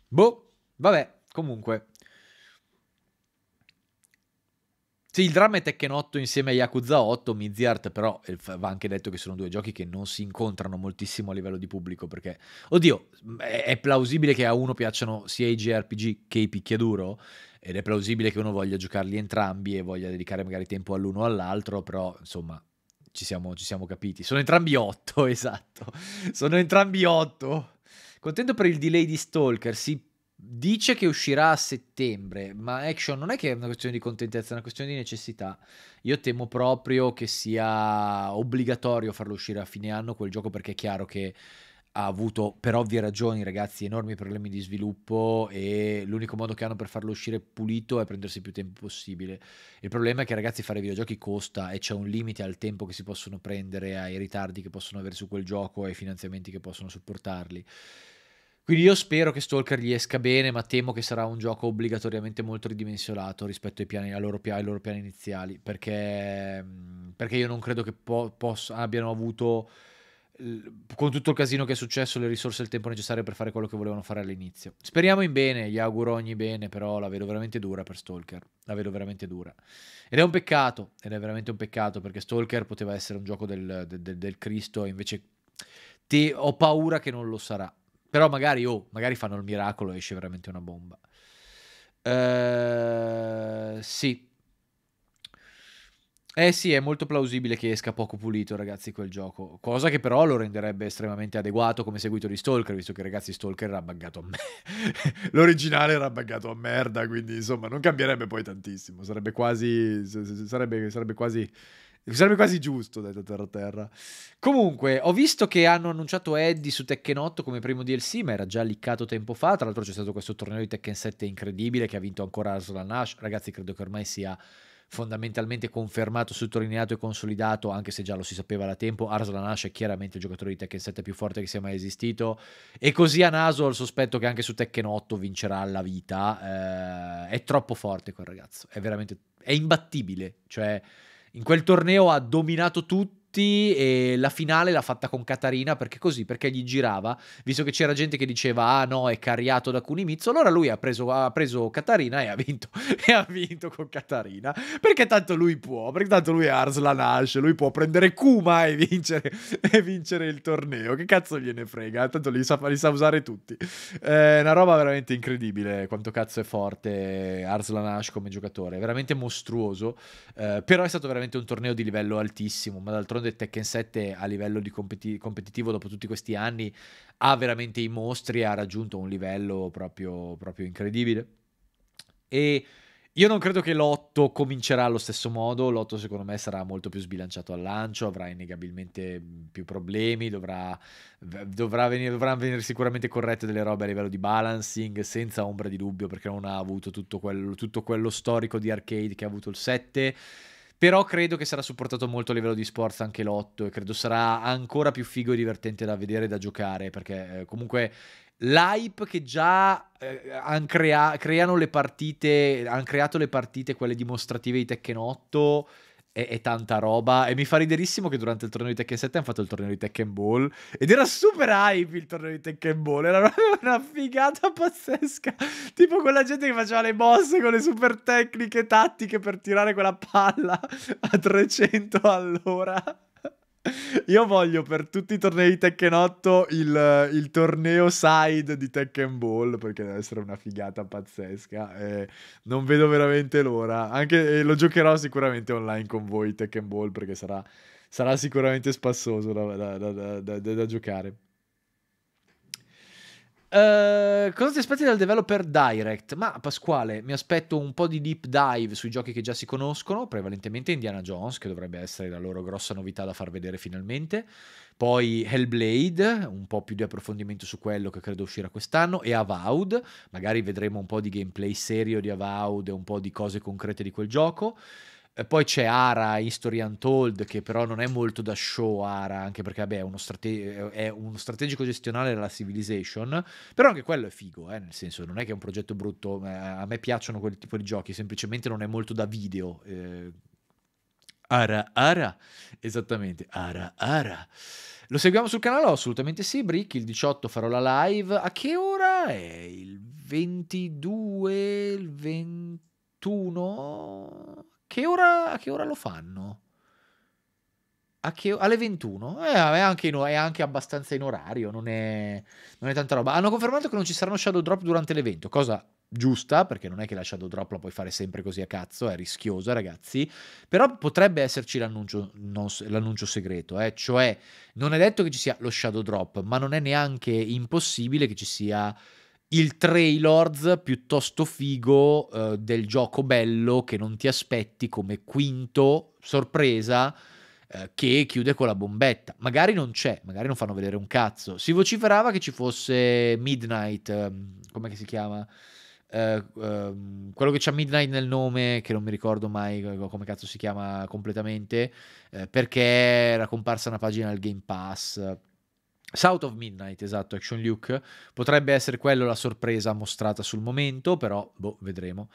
Boh, vabbè, comunque, Sì, il dramma è Tekken 8 insieme a Yakuza 8, Mizzy Art, però eh, va anche detto che sono due giochi che non si incontrano moltissimo a livello di pubblico, perché, oddio, è plausibile che a uno piacciono sia i JRPG che i picchiaduro, ed è plausibile che uno voglia giocarli entrambi e voglia dedicare magari tempo all'uno o all'altro, però, insomma, ci siamo, ci siamo capiti. Sono entrambi 8, esatto. Sono entrambi 8. Contento per il delay di Stalker, sì, Dice che uscirà a settembre, ma Action non è che è una questione di contentezza, è una questione di necessità. Io temo proprio che sia obbligatorio farlo uscire a fine anno quel gioco perché è chiaro che ha avuto per ovvie ragioni, ragazzi, enormi problemi di sviluppo e l'unico modo che hanno per farlo uscire pulito è prendersi più tempo possibile. Il problema è che, ragazzi, fare videogiochi costa e c'è un limite al tempo che si possono prendere, ai ritardi che possono avere su quel gioco, ai finanziamenti che possono supportarli. Quindi io spero che Stalker riesca bene, ma temo che sarà un gioco obbligatoriamente molto ridimensionato rispetto ai, piani, ai, loro, ai loro, piani iniziali, perché, mm, perché, io non credo che po- poss- abbiano avuto, con tutto il casino che è successo, le risorse e il tempo necessario per fare quello che volevano fare all'inizio. Speriamo in bene, gli auguro ogni bene, però la vedo veramente dura per Stalker, la vedo veramente dura. Ed è un peccato, ed è veramente un peccato, perché Stalker poteva essere un gioco del, del, del, del Cristo, e invece te, ho paura che non lo sarà però magari, oh, magari fanno il miracolo e esce veramente una bomba. Uh, sì. Eh sì, è molto plausibile che esca poco pulito, ragazzi, quel gioco. Cosa che però lo renderebbe estremamente adeguato come seguito di Stalker, visto che, ragazzi, Stalker era buggato a me. L'originale era buggato a merda, quindi, insomma, non cambierebbe poi tantissimo. Sarebbe quasi... Sarebbe, sarebbe quasi mi sarebbe quasi giusto, detto Terra Terra. Comunque, ho visto che hanno annunciato Eddie su Tekken 8 come primo DLC, ma era già liccato tempo fa. Tra l'altro c'è stato questo torneo di Tekken 7 incredibile che ha vinto ancora Arslan Nash. Ragazzi, credo che ormai sia fondamentalmente confermato, sottolineato e consolidato, anche se già lo si sapeva da tempo, Arslan Nash è chiaramente il giocatore di Tekken 7 più forte che sia mai esistito e così a naso ho il sospetto che anche su Tekken 8 vincerà la vita, eh, è troppo forte quel ragazzo, è veramente, è imbattibile, cioè in quel torneo ha dominato tutto tutti e la finale l'ha fatta con Katarina perché così, perché gli girava, visto che c'era gente che diceva ah no è cariato da Cunimizzo, allora lui ha preso, ha preso Catarina e ha vinto, e ha vinto con Katarina, perché tanto lui può, perché tanto lui è Arslan Ash, lui può prendere Kuma e vincere, e vincere il torneo, che cazzo gliene frega, tanto li sa, li sa usare tutti, è eh, una roba veramente incredibile quanto cazzo è forte Arslan Ash come giocatore, è veramente mostruoso, eh, però è stato veramente un torneo di livello altissimo, ma d'altronde del Tekken 7 a livello competi- competitivo dopo tutti questi anni ha veramente i mostri, ha raggiunto un livello proprio, proprio incredibile. E io non credo che l'8 comincerà allo stesso modo, l'8 secondo me sarà molto più sbilanciato al lancio, avrà innegabilmente mm, più problemi, dovrà, dovrà venire, dovranno venire sicuramente corrette delle robe a livello di balancing, senza ombra di dubbio, perché non ha avuto tutto quello, tutto quello storico di arcade che ha avuto il 7 però credo che sarà supportato molto a livello di sport anche l'otto e credo sarà ancora più figo e divertente da vedere e da giocare perché eh, comunque l'hype che già eh, han crea- creano le partite, hanno creato le partite, quelle dimostrative di Tekken 8 è, è, tanta roba. E mi fa riderissimo che durante il torneo di Tekken 7 hanno fatto il torneo di Tekken Ball. Ed era super hype il torneo di Tekken Ball. Era una figata pazzesca. Tipo quella gente che faceva le mosse con le super tecniche tattiche per tirare quella palla a 300 all'ora. Io voglio per tutti i tornei di Tekken 8 il, eh, il, torneo side di Tekken Ball perché deve essere una figata pazzesca. E non vedo veramente l'ora. Anche, lo giocherò sicuramente online con voi Tekken Ball perché sarà, sarà sicuramente spassoso da, da, da, da giocare. Eh, cosa ti aspetti dal developer direct? Ma Pasquale, mi aspetto un po' di deep dive sui giochi che già si conoscono, prevalentemente Indiana Jones, che dovrebbe essere la loro grossa novità da far vedere finalmente. Poi Hellblade, un po' più di approfondimento su quello che credo uscirà quest'anno, e Avowed, magari vedremo un po' di gameplay serio di Avowed e un po' di cose concrete di quel gioco. E poi c'è Ara History Untold, che però non è molto da show Ara, anche perché vabbè, è, uno, strate- è uno strategico gestionale della Civilization, però anche quello è figo, eh? nel senso non è che è un progetto brutto, a me piacciono quel tipo di giochi, semplicemente non è molto da video. Eh, Ara Ara, esattamente, Ara Ara. Lo seguiamo sul canale? Oh, assolutamente sì, Brick, il 18 farò la live. A che ora è? Il 22, il 21? che ora, a che ora lo fanno? Che, alle 21 eh, ah, è, anche in, è, anche abbastanza in orario, non è, non è, tanta roba. Hanno confermato che non ci saranno shadow drop durante l'evento, cosa giusta, perché non è che la shadow drop la puoi fare sempre così a cazzo, è rischiosa ragazzi, però potrebbe esserci l'annuncio, non, l'annuncio segreto, eh? cioè non è detto che ci sia lo shadow drop, ma non è neanche impossibile che ci sia il trailer piuttosto figo eh, del gioco bello che non ti aspetti come quinto sorpresa eh, che chiude con la bombetta. Magari non c'è, magari non fanno vedere un cazzo. Si vociferava che ci fosse Midnight, ehm, come si chiama? Eh, ehm, quello che c'ha Midnight nel nome, che non mi ricordo mai come cazzo si chiama completamente, eh, perché era comparsa una pagina del Game Pass South of Midnight, esatto, Action Luke. Potrebbe essere quello la sorpresa mostrata sul momento, però, boh, vedremo.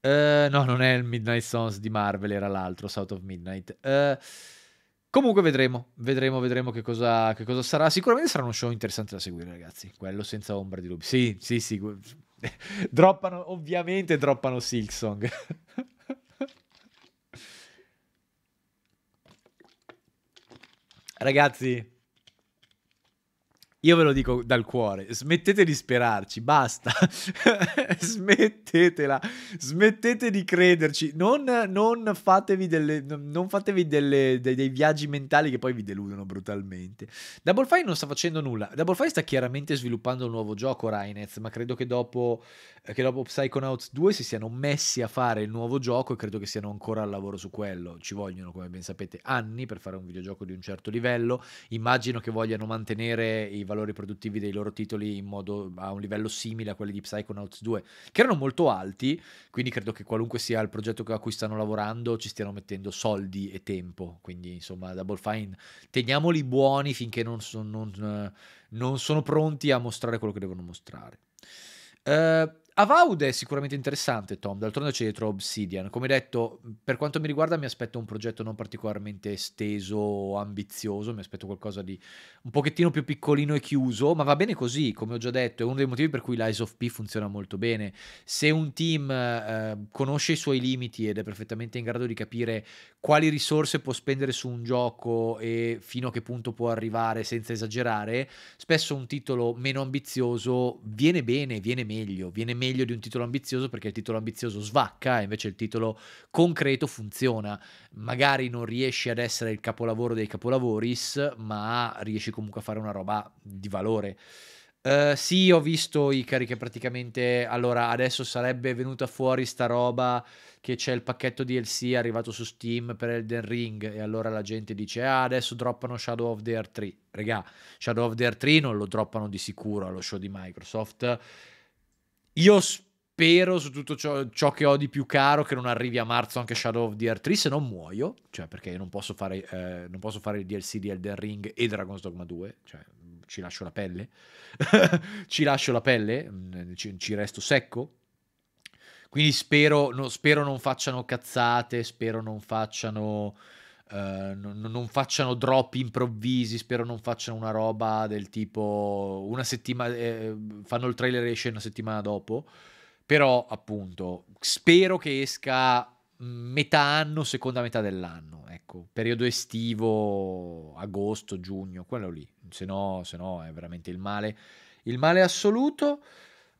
Uh, no, non è il Midnight Sons di Marvel, era l'altro, South of Midnight. Uh, comunque vedremo, vedremo, vedremo che cosa, che cosa, sarà. Sicuramente sarà uno show interessante da seguire, ragazzi. Quello senza ombra di dubbio. Sì, sì, sì. droppano, ovviamente droppano Silksong. ragazzi, io ve lo dico dal cuore, smettete di sperarci, basta, smettetela, smettete di crederci, non, non fatevi, delle, non fatevi delle, dei, dei, viaggi mentali che poi vi deludono brutalmente. Double Fine non sta facendo nulla, Double Fine sta chiaramente sviluppando un nuovo gioco, Rainez, ma credo che dopo che dopo Psychonauts 2 si siano messi a fare il nuovo gioco e credo che siano ancora al lavoro su quello. Ci vogliono, come ben sapete, anni per fare un videogioco di un certo livello. Immagino che vogliano mantenere i valori produttivi dei loro titoli in modo a un livello simile a quelli di Psychonauts 2, che erano molto alti, quindi credo che qualunque sia il progetto a cui stanno lavorando ci stiano mettendo soldi e tempo. Quindi, insomma, Double Fine teniamoli buoni finché non, son, non, eh, non sono pronti a mostrare quello che devono mostrare. Uh, Avowed è sicuramente interessante, Tom, d'altronde c'è dietro Obsidian. Come detto, per quanto mi riguarda mi aspetto un progetto non particolarmente esteso o ambizioso, mi aspetto qualcosa di un pochettino più piccolino e chiuso, ma va bene così, come ho già detto, è uno dei motivi per cui l'Eyes of P funziona molto bene. Se un team eh, conosce i suoi limiti ed è perfettamente in grado di capire quali risorse può spendere su un gioco e fino a che punto può arrivare senza esagerare, spesso un titolo meno ambizioso viene bene, viene meglio, viene meglio meglio di un titolo ambizioso perché il titolo ambizioso svacca e invece il titolo concreto funziona. Magari non riesci ad essere il capolavoro dei capolavoris, ma riesci comunque a fare una roba di valore. Uh, sì, ho visto Icari che praticamente allora adesso sarebbe venuta fuori sta roba che c'è il pacchetto DLC arrivato su Steam per Elden Ring e allora la gente dice "Ah, adesso droppano Shadow of the Earth 3". Regà, Shadow of the Earth 3 non lo droppano di sicuro allo show di Microsoft io spero su tutto ciò, ciò, che ho di più caro che non arrivi a marzo anche Shadow of the 3, se non muoio, cioè perché non posso fare, eh, non posso fare il DLC di Elden Ring e Dragon's Dogma 2, cioè ci lascio la pelle, ci lascio la pelle, mm, ci, ci resto secco. Quindi spero, no, spero non facciano cazzate, spero non facciano Uh, non, non, facciano drop improvvisi, spero non facciano una roba del tipo una settimana, eh, fanno il trailer e esce una settimana dopo, però appunto spero che esca metà anno, seconda metà dell'anno, ecco, periodo estivo, agosto, giugno, quello lì, se no, se no è veramente il male, il male assoluto.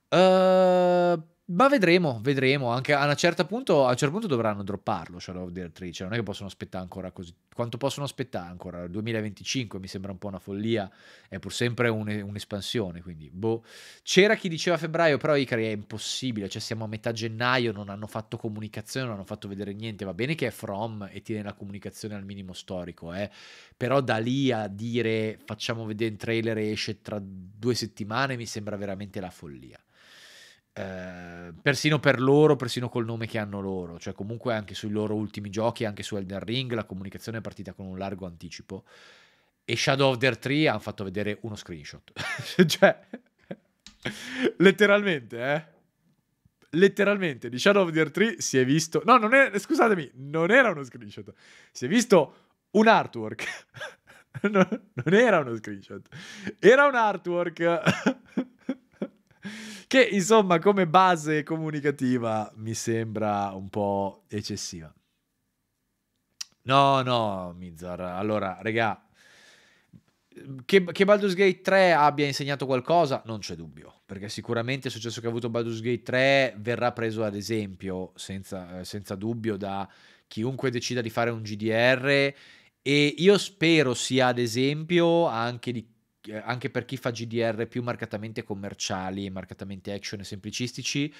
Uh, ma vedremo, vedremo. Anche a, punto, a, un certo punto dovranno dropparlo Shadow of the Earth cioè, non è che possono aspettare ancora così. Quanto possono aspettare ancora? 2025 mi sembra un po' una follia. È pur sempre un, un'espansione. Quindi, boh. C'era chi diceva febbraio, però Icari è impossibile. Cioè, siamo a metà gennaio, non hanno fatto comunicazione, non hanno fatto vedere niente. Va bene che è From e tiene la comunicazione al minimo storico, eh. Però da lì a dire facciamo vedere il trailer e esce tra due settimane mi sembra veramente la follia. Eh, persino per loro, persino col nome che hanno loro, cioè comunque anche sui loro ultimi giochi, anche su Elden Ring, la comunicazione è partita con un largo anticipo. E Shadow of the 3 hanno fatto vedere uno screenshot. cioè, letteralmente, eh. Letteralmente, di Shadow of the 3 si è visto... No, non è... scusatemi, non era uno screenshot. Si è visto un artwork. non, non era uno screenshot. Era un artwork. che insomma come base comunicativa mi sembra un po' eccessiva. No, no, Mizar. Allora, regà, che, che, Baldur's Gate 3 abbia insegnato qualcosa, non c'è dubbio, perché sicuramente il successo che ha avuto Baldur's Gate 3 verrà preso ad esempio, senza, eh, senza dubbio, da chiunque decida di fare un GDR e io spero sia ad esempio anche di eh, anche per chi fa GDR più marcatamente commerciali, marcatamente action e semplicistici,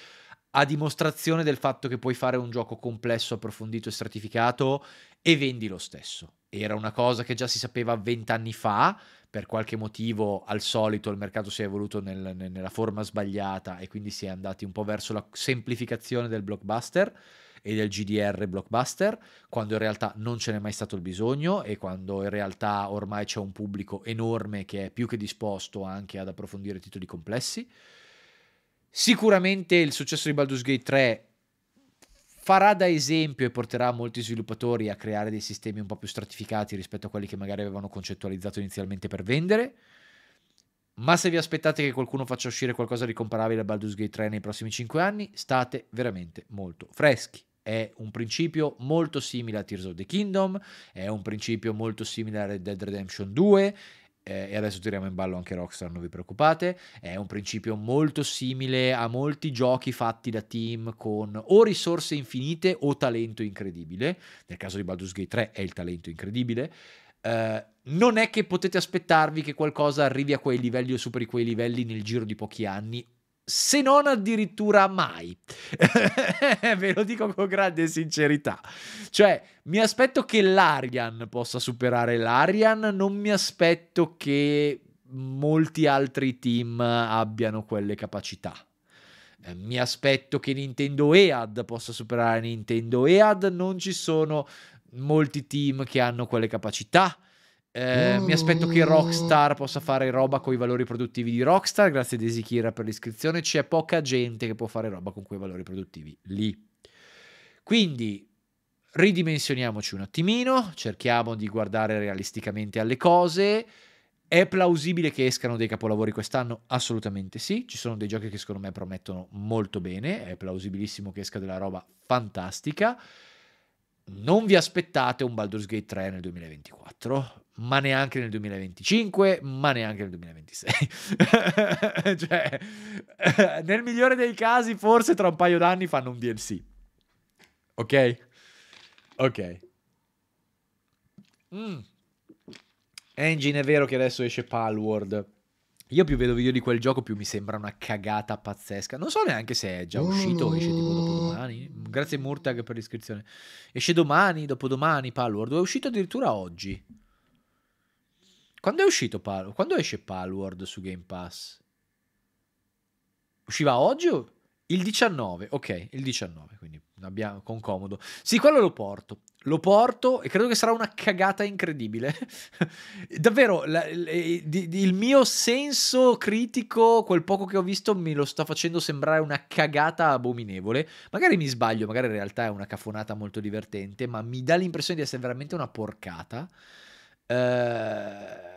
a dimostrazione del fatto che puoi fare un gioco complesso, approfondito e stratificato e vendi lo stesso. Era una cosa che già si sapeva vent'anni fa, per qualche motivo al solito il mercato si è evoluto nel, nella forma sbagliata e quindi si è andati un po' verso la semplificazione del blockbuster e del GDR blockbuster, quando in realtà non ce n'è mai stato il bisogno e quando in realtà ormai c'è un pubblico enorme che è più che disposto anche ad approfondire titoli complessi. Sicuramente il successo di Baldur's Gate 3 farà da esempio e porterà molti sviluppatori a creare dei sistemi un po' più stratificati rispetto a quelli che magari avevano concettualizzato inizialmente per vendere. Ma se vi aspettate che qualcuno faccia uscire qualcosa di comparabile a Baldur's Gate 3 nei prossimi 5 anni, state veramente molto freschi è un principio molto simile a Tears of the Kingdom, è un principio molto simile a Red Dead Redemption 2, eh, e adesso tiriamo in ballo anche Rockstar, non vi preoccupate, è un principio molto simile a molti giochi fatti da team con o risorse infinite o talento incredibile, nel caso di Baldur's Gate 3 è il talento incredibile, eh, non è che potete aspettarvi che qualcosa arrivi a quei livelli o superi quei livelli nel giro di pochi anni se non addirittura mai. Ve lo dico con grande sincerità. Cioè, mi aspetto che l'Arian possa superare l'Arian, non mi aspetto che molti altri team abbiano quelle capacità. Eh, mi aspetto che Nintendo EAD possa superare Nintendo EAD, non ci sono molti team che hanno quelle capacità. Eh, mm. Mi aspetto che Rockstar possa fare roba con i valori produttivi di Rockstar. Grazie Desichira per l'iscrizione. C'è poca gente che può fare roba con quei valori produttivi lì. Quindi ridimensioniamoci un attimino, cerchiamo di guardare realisticamente alle cose. È plausibile che escano dei capolavori quest'anno? Assolutamente sì. Ci sono dei giochi che secondo me promettono molto bene. È plausibilissimo che esca della roba fantastica. Non vi aspettate un Baldur's Gate 3 nel 2024 ma neanche nel 2025, ma neanche nel 2026. cioè, nel migliore dei casi, forse tra un paio d'anni fanno un DLC. Ok? Ok. Mm. Engine è vero che adesso esce Palworld. Io più vedo video di quel gioco, più mi sembra una cagata pazzesca. Non so neanche se è già uscito o esce tipo dopodomani. Grazie Murtag per l'iscrizione. Esce domani, dopodomani Palworld. È uscito addirittura oggi. Quando è uscito Pal- Quando esce Palworld su Game Pass? Usciva oggi o? Il 19, ok, il 19, quindi abbiamo, con comodo. Sì, quello lo porto. Lo porto e credo che sarà una cagata incredibile. Davvero, la, la, eh, il mio senso critico, quel poco che ho visto, mi lo sta facendo sembrare una cagata abominevole. Magari mi sbaglio, magari in realtà è una cafonata molto divertente, ma mi dà l'impressione di essere veramente una porcata. Ehm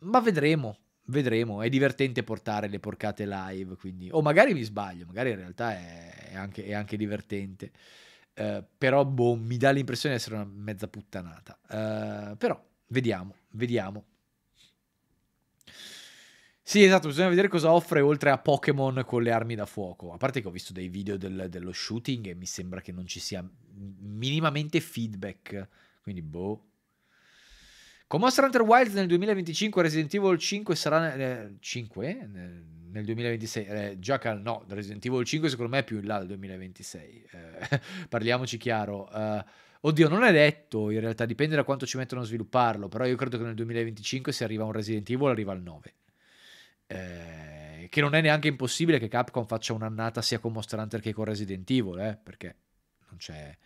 ma vedremo. Vedremo, è divertente portare le porcate live, quindi... o magari mi sbaglio, magari in realtà è, anche, è anche divertente. Uh, però boh, mi dà l'impressione di essere una mezza puttanata. Uh, però vediamo, vediamo. Sì, esatto, bisogna vedere cosa offre oltre a Pokémon con le armi da fuoco. A parte che ho visto dei video del, dello shooting e mi sembra che non ci sia minimamente feedback. Quindi boh, con Monster Hunter Wild nel 2025 Resident Evil 5 sarà... Eh, 5? Nel 2026? Eh, già cal- no, Resident Evil 5 secondo me è più in là del 2026. Eh, parliamoci chiaro. Uh, oddio, non è detto, in realtà dipende da quanto ci mettono a svilupparlo, però io credo che nel 2025 se arriva un Resident Evil arriva al 9. Eh, che non è neanche impossibile che Capcom faccia un'annata sia con Monster Hunter che con Resident Evil, eh, perché non c'è,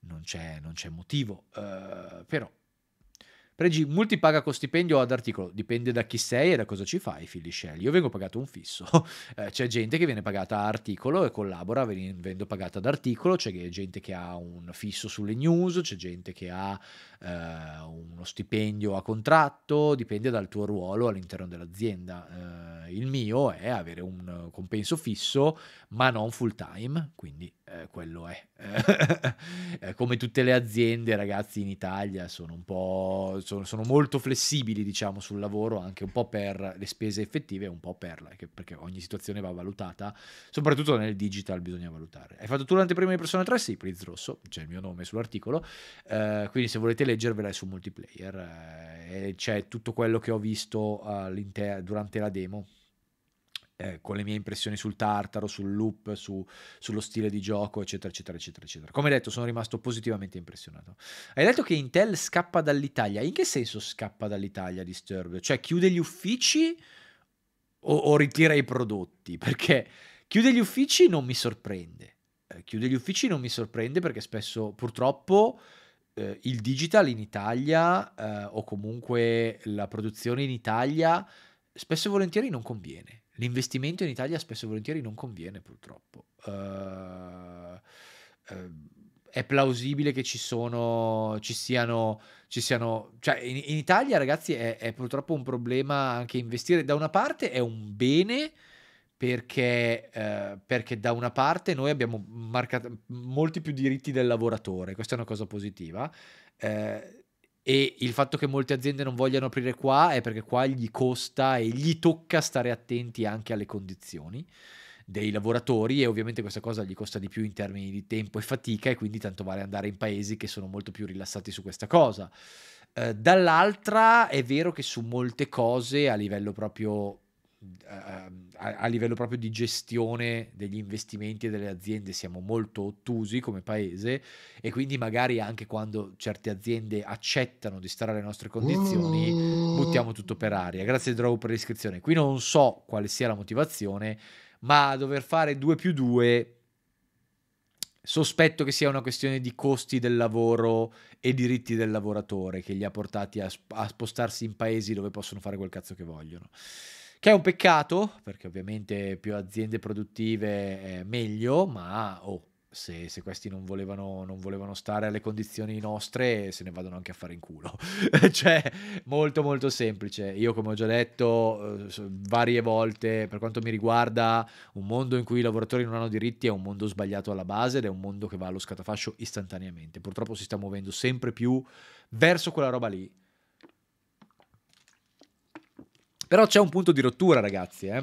non c'è, non c'è motivo. Uh, però Pregi multipaga con stipendio ad articolo, dipende da chi sei e da cosa ci fai, figli scegli. Io vengo pagato un fisso, eh, c'è gente che viene pagata ad articolo e collabora venendo pagata ad articolo, c'è gente che ha un fisso sulle news, c'è gente che ha eh, uno stipendio a contratto, dipende dal tuo ruolo all'interno dell'azienda. Eh, il mio è avere un compenso fisso, ma non full time, quindi eh, quello è. Eh, come tutte le aziende, ragazzi, in Italia sono un po'. Sono, sono, molto flessibili, diciamo, sul lavoro, anche un po' per le spese effettive un po' per. la, perché ogni situazione va valutata. Soprattutto nel digital bisogna valutare. Hai fatto tu l'anteprima di Persona 3? Sì, Prince Rosso, c'è il mio nome sull'articolo. Eh, quindi se volete leggervela è su multiplayer. Eh, c'è tutto quello che ho visto eh, durante la demo eh, con le mie impressioni sul tartaro, sul loop, su, sullo stile di gioco, eccetera, eccetera, eccetera, eccetera. Come detto, sono rimasto positivamente impressionato. Hai detto che Intel scappa dall'Italia. In che senso scappa dall'Italia Disturbed? Cioè chiude gli uffici o, o ritira i prodotti? Perché chiude gli uffici non mi sorprende. Eh, chiude gli uffici non mi sorprende perché spesso, purtroppo... Eh, il digital in Italia eh, o comunque la produzione in Italia spesso e volentieri non conviene l'investimento in Italia spesso e volentieri non conviene purtroppo. Uh, è plausibile che ci, sono, ci siano, ci siano cioè in, in, Italia ragazzi è, è, purtroppo un problema anche investire, da una parte è un bene perché, eh, perché da una parte noi abbiamo marcato molti più diritti del lavoratore, questa è una cosa positiva, eh, e il fatto che molte aziende non vogliano aprire qua è perché qua gli costa e gli tocca stare attenti anche alle condizioni dei lavoratori e ovviamente questa cosa gli costa di più in termini di tempo e fatica e quindi tanto vale andare in paesi che sono molto più rilassati su questa cosa. Eh, dall'altra è vero che su molte cose a livello proprio a, a, livello proprio di gestione degli investimenti e delle aziende siamo molto ottusi come paese e quindi magari anche quando certe aziende accettano di stare alle nostre condizioni mm. buttiamo tutto per aria. Grazie Draw per l'iscrizione. Qui non so quale sia la motivazione, ma dover fare 2 più 2 sospetto che sia una questione di costi del lavoro e diritti del lavoratore che li ha portati a, a spostarsi in paesi dove possono fare quel cazzo che vogliono che è un peccato, perché ovviamente più aziende produttive eh, meglio, ma oh, se, se, questi non volevano, non volevano, stare alle condizioni nostre, se ne vadano anche a fare in culo. cioè, molto molto semplice. Io, come ho già detto eh, varie volte, per quanto mi riguarda, un mondo in cui i lavoratori non hanno diritti è un mondo sbagliato alla base ed è un mondo che va allo scatafascio istantaneamente. Purtroppo si sta muovendo sempre più verso quella roba lì Però c'è un punto di rottura, ragazzi, eh.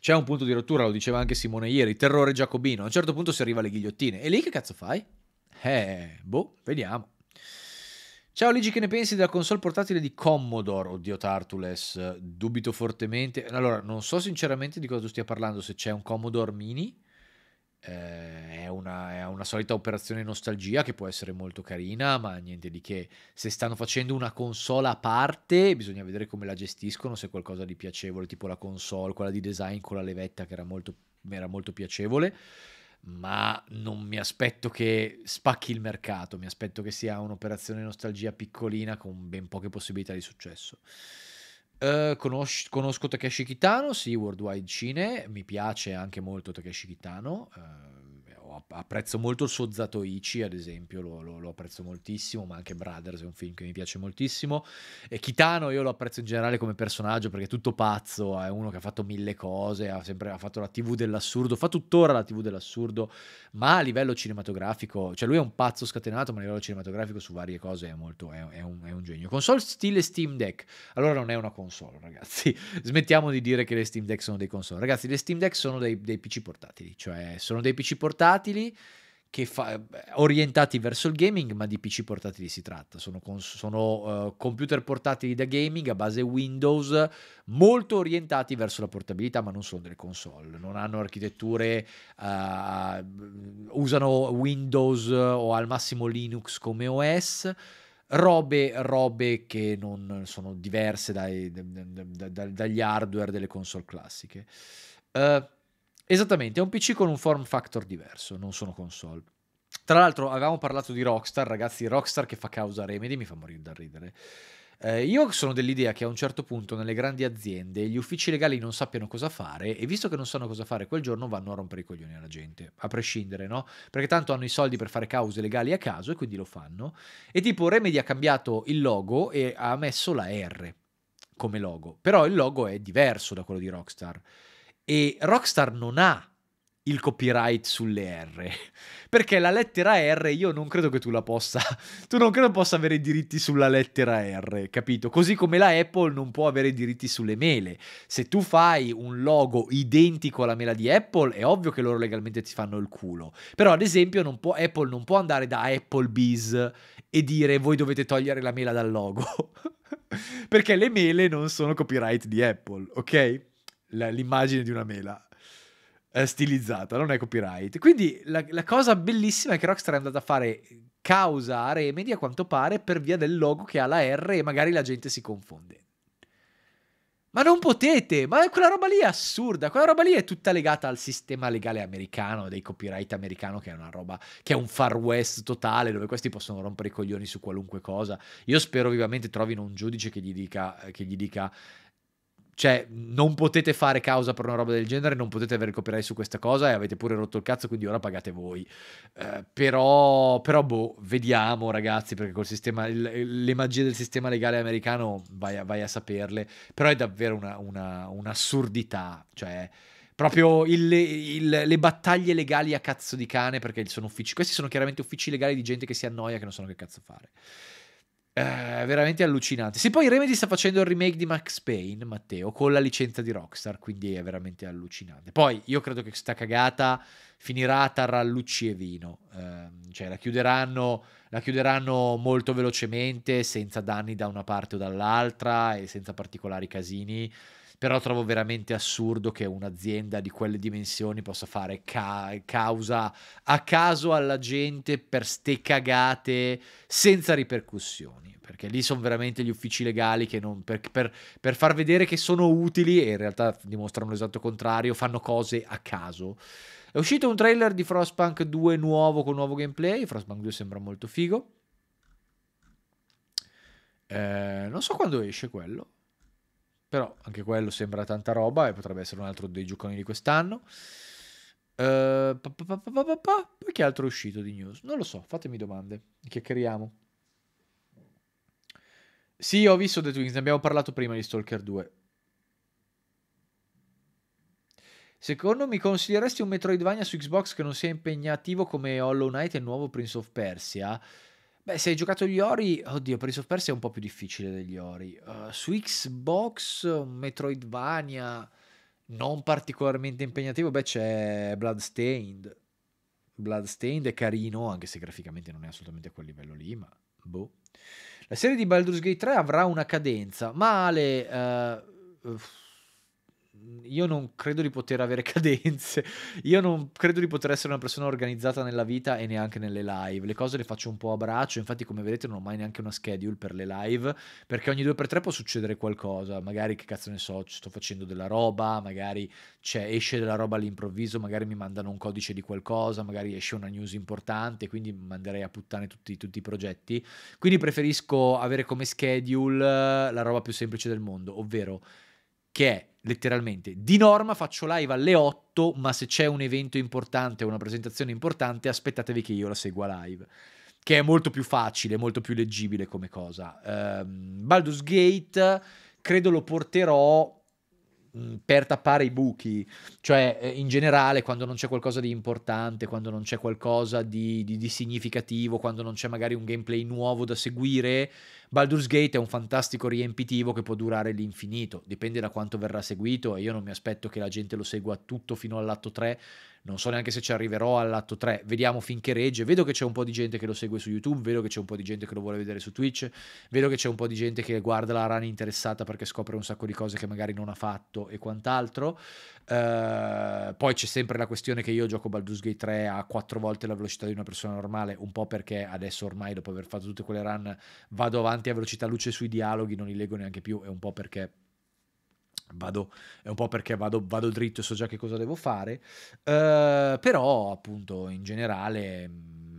C'è un punto di rottura, lo diceva anche Simone ieri, terrore giacobino. A un certo punto si arriva alle ghigliottine. E lì che cazzo fai? Eh, boh, vediamo. Ciao Luigi, che ne pensi della console portatile di Commodore? Oddio Tartules, dubito fortemente. Allora, non so sinceramente di cosa tu stia parlando, se c'è un Commodore Mini eh, è, una, è, una, solita operazione nostalgia che può essere molto carina, ma niente di che. Se stanno facendo una console a parte, bisogna vedere come la gestiscono, se è qualcosa di piacevole, tipo la console, quella di design con la levetta che era molto, era molto piacevole. Ma non mi aspetto che spacchi il mercato, mi aspetto che sia un'operazione nostalgia piccolina con ben poche possibilità di successo. Uh, eh, conosco, conosco Takeshi Kitano, sì, Worldwide Cine, mi piace anche molto Takeshi Kitano, uh, apprezzo molto il suo Zatoichi, ad esempio, lo, lo, lo, apprezzo moltissimo, ma anche Brothers è un film che mi piace moltissimo. E Kitano io lo apprezzo in generale come personaggio perché è tutto pazzo, è uno che ha fatto mille cose, ha, sempre, ha fatto la TV dell'assurdo, fa tuttora la TV dell'assurdo, ma a livello cinematografico, cioè lui è un pazzo scatenato, ma a livello cinematografico su varie cose è molto, è, è, un, è un, genio. Console stile Steam Deck, allora non è una console, ragazzi, smettiamo di dire che le Steam Deck sono dei console, ragazzi, le Steam Deck sono dei, dei PC portatili, cioè sono dei PC portatili portatili fa, eh, orientati verso il gaming, ma di PC portatili si tratta. Sono, cons- sono uh, computer portatili da gaming a base Windows, molto orientati verso la portabilità, ma non sono delle console. Non hanno architetture, uh, usano Windows o al massimo Linux come OS. Robe, robe, che non sono diverse dai, da, da, da, dagli hardware delle console classiche. Uh, Esattamente, è un PC con un form factor diverso, non sono console. Tra l'altro avevamo parlato di Rockstar, ragazzi, Rockstar che fa causa a Remedy mi fa morire da ridere. Eh, io sono dell'idea che a un certo punto nelle grandi aziende gli uffici legali non sappiano cosa fare e visto che non sanno cosa fare quel giorno vanno a rompere i coglioni alla gente, a prescindere, no? Perché tanto hanno i soldi per fare cause legali a caso e quindi lo fanno. E tipo Remedy ha cambiato il logo e ha messo la R come logo, però il logo è diverso da quello di Rockstar. E Rockstar non ha il copyright sulle R. Perché la lettera R io non credo che tu la possa. Tu non credo possa avere diritti sulla lettera R, capito? Così come la Apple non può avere diritti sulle mele. Se tu fai un logo identico alla mela di Apple, è ovvio che loro legalmente ti fanno il culo. Però, ad esempio, non può, Apple non può andare da Applebee's e dire voi dovete togliere la mela dal logo. Perché le mele non sono copyright di Apple, ok? l'immagine di una mela è eh, stilizzata, non è copyright. Quindi la, la cosa bellissima è che Rockstar è andata a fare causa a Remedy a quanto pare per via del logo che ha la R e magari la gente si confonde. Ma non potete! Ma quella roba lì è assurda. Quella roba lì è tutta legata al sistema legale americano, dei copyright americano, che è una roba, che è un far west totale, dove questi possono rompere i coglioni su qualunque cosa. Io spero vivamente trovino un giudice che gli dica, che gli dica cioè, non potete fare causa per una roba del genere, non potete avere copyright su questa cosa e avete pure rotto il cazzo, quindi ora pagate voi. Eh, però, però, boh, vediamo ragazzi, perché col sistema, il, le magie del sistema legale americano vai a, vai a saperle, però è davvero una, una, un'assurdità, cioè proprio il, il, le battaglie legali a cazzo di cane perché sono uffici. Questi sono chiaramente uffici legali di gente che si annoia, che non sanno che cazzo fare. Eh, veramente allucinante. Sì, poi Remedy sta facendo il remake di Max Payne, Matteo, con la licenza di Rockstar, quindi è veramente allucinante. Poi io credo che questa cagata finirà tra lucci e vino, eh, cioè la chiuderanno, la chiuderanno molto velocemente, senza danni da una parte o dall'altra e senza particolari casini però trovo veramente assurdo che un'azienda di quelle dimensioni possa fare ca- causa a caso alla gente per ste cagate senza ripercussioni, perché lì sono veramente gli uffici legali che non, per, per, per, far vedere che sono utili e in realtà dimostrano l'esatto contrario, fanno cose a caso. È uscito un trailer di Frostpunk 2 nuovo con nuovo gameplay, Frostpunk 2 sembra molto figo. Eh, non so quando esce quello. Però anche quello sembra tanta roba e potrebbe essere un altro dei gioconi di quest'anno. Eh, poi che altro è uscito di news? Non lo so, fatemi domande, chiacchieriamo. Sì, ho visto The Twins, ne abbiamo parlato prima di Stalker 2. Secondo mi consiglieresti un Metroidvania su Xbox che non sia impegnativo come Hollow Knight e il nuovo Prince of Persia? Beh, se hai giocato gli Ori, oddio, Prince of Persia è un po' più difficile degli Ori. Uh, su Xbox, Metroidvania, non particolarmente impegnativo, beh c'è Bloodstained. Bloodstained è carino, anche se graficamente non è assolutamente a quel livello lì, ma boh. La serie di Baldur's Gate 3 avrà una cadenza, ma Ale... Uh, eh, io non credo di poter avere cadenze, io non credo di poter essere una persona organizzata nella vita e neanche nelle live, le cose le faccio un po' a braccio, infatti come vedete non ho mai neanche una schedule per le live, perché ogni 2x3 può succedere qualcosa, magari che cazzo ne so, sto facendo della roba, magari esce della roba all'improvviso, magari mi mandano un codice di qualcosa, magari esce una news importante, quindi manderei a puttane tutti, tutti i progetti, quindi preferisco avere come schedule eh, la roba più semplice del mondo, ovvero che è letteralmente di norma faccio live alle 8, ma se c'è un evento importante o una presentazione importante, aspettatevi che io la segua live. Che è molto più facile, molto più leggibile come cosa. Um, Baldur's Gate credo lo porterò mm, per tappare i buchi, cioè eh, in generale quando non c'è qualcosa di importante, quando non c'è qualcosa di, di, di significativo, quando non c'è magari un gameplay nuovo da seguire, Baldur's Gate è un fantastico riempitivo che può durare l'infinito, dipende da quanto verrà seguito e io non mi aspetto che la gente lo segua tutto fino all'atto 3, non so neanche se ci arriverò all'atto 3, vediamo finché regge, vedo che c'è un po' di gente che lo segue su YouTube, vedo che c'è un po' di gente che lo vuole vedere su Twitch, vedo che c'è un po' di gente che guarda la run interessata perché scopre un sacco di cose che magari non ha fatto e quant'altro. Eh, poi c'è sempre la questione che io gioco Baldur's Gate 3 a 4 volte la velocità di una persona normale, un po' perché adesso ormai dopo aver fatto tutte quelle run vado avanti a velocità luce sui dialoghi, non li leggo neanche più e un po' perché vado, è un po' perché vado, vado dritto e so già che cosa devo fare, uh, però appunto in generale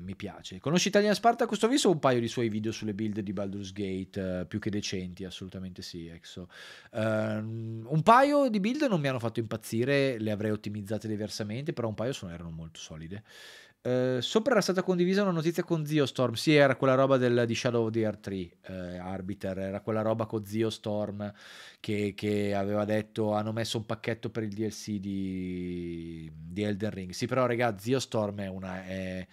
mi piace. Conosci Italian Questo Ho visto un paio di suoi video sulle build di Baldur's Gate, eh, più che decenti, assolutamente sì, Exo. Uh, un paio di build non mi hanno fatto impazzire, le avrei ottimizzate diversamente, però un paio sono, erano molto solide. Uh, sopra era stata condivisa una notizia con Zio Storm. Sì, era quella roba del, di Shadow of the Earth 3 uh, eh, Arbiter. Era quella roba con Zio Storm che, che, aveva detto hanno messo un pacchetto per il DLC di, di Elden Ring. Sì, però, ragazzi, Zio Storm è una. È,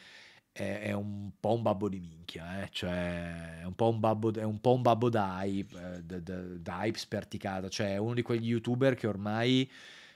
è, è, un po' un babbo di minchia, eh? cioè è un po' un babbo, è un po un babbo da hype, da, eh, da, da hype sperticata, cioè è uno di quegli youtuber che ormai...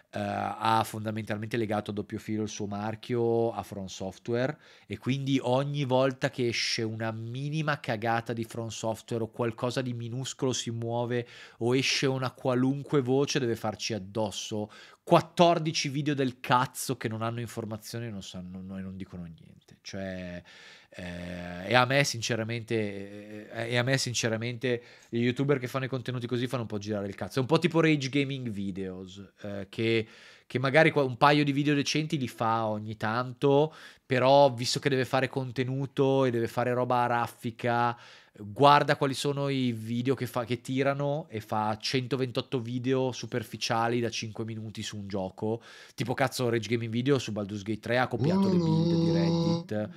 Uh, ha fondamentalmente legato a doppio filo il suo marchio a From Software e quindi ogni volta che esce una minima cagata di From Software o qualcosa di minuscolo si muove o esce una qualunque voce deve farci addosso 14 video del cazzo che non hanno informazioni e non, sanno, non dicono niente. Cioè, eh, e a me sinceramente, eh, eh, e a me sinceramente, gli youtuber che fanno i contenuti così fanno un po' girare il cazzo. È un po' tipo Rage Gaming Videos, eh, che, che magari un paio di video decenti li fa ogni tanto, però visto che deve fare contenuto e deve fare roba raffica guarda quali sono i video che, fa, che tirano e fa 128 video superficiali da 5 minuti su un gioco. Tipo cazzo Rage Gaming Video su Baldur's Gate 3 ha copiato le build di Reddit.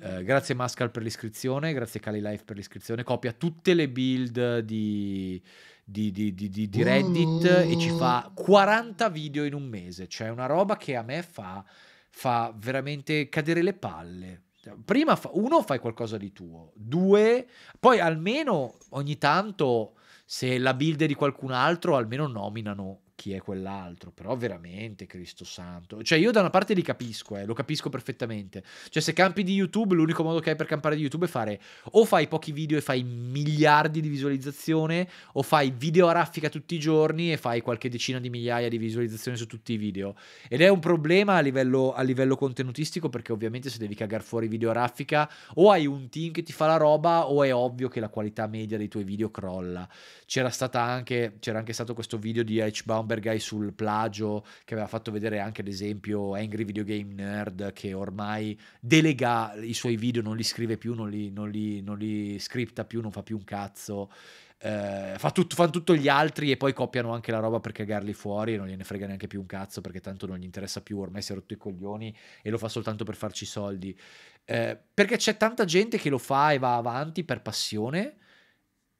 Eh, grazie Mascal per l'iscrizione, grazie Kali Life per l'iscrizione. Copia tutte le build di, di, di, di Reddit e ci fa 40 video in un mese. Cioè, una roba che a me fa, fa veramente cadere le palle. Prima, fa, uno, fai qualcosa di tuo, due, poi almeno ogni tanto se la build è di qualcun altro, almeno nominano chi è quell'altro, però veramente Cristo Santo. Cioè io da una parte li capisco, eh, lo capisco perfettamente. Cioè se campi di YouTube, l'unico modo che hai per campare di YouTube è fare o fai pochi video e fai miliardi di visualizzazione, o fai video a raffica tutti i giorni e fai qualche decina di migliaia di visualizzazioni su tutti i video. Ed è un problema a livello, a livello contenutistico perché ovviamente se devi cagare fuori video a raffica o hai un team che ti fa la roba o è ovvio che la qualità media dei tuoi video crolla. C'era, stata anche, c'era anche stato questo video di H-Bomb Oberguy sul plagio che aveva fatto vedere anche ad esempio Angry Video Game Nerd che ormai delega i suoi video, non li scrive più, non li, non li, non li scripta più, non fa più un cazzo. Eh, fa tutto, fanno tutto gli altri e poi copiano anche la roba per cagarli fuori e non gliene frega neanche più un cazzo perché tanto non gli interessa più, ormai si è rotto i coglioni e lo fa soltanto per farci soldi. Eh, perché c'è tanta gente che lo fa e va avanti per passione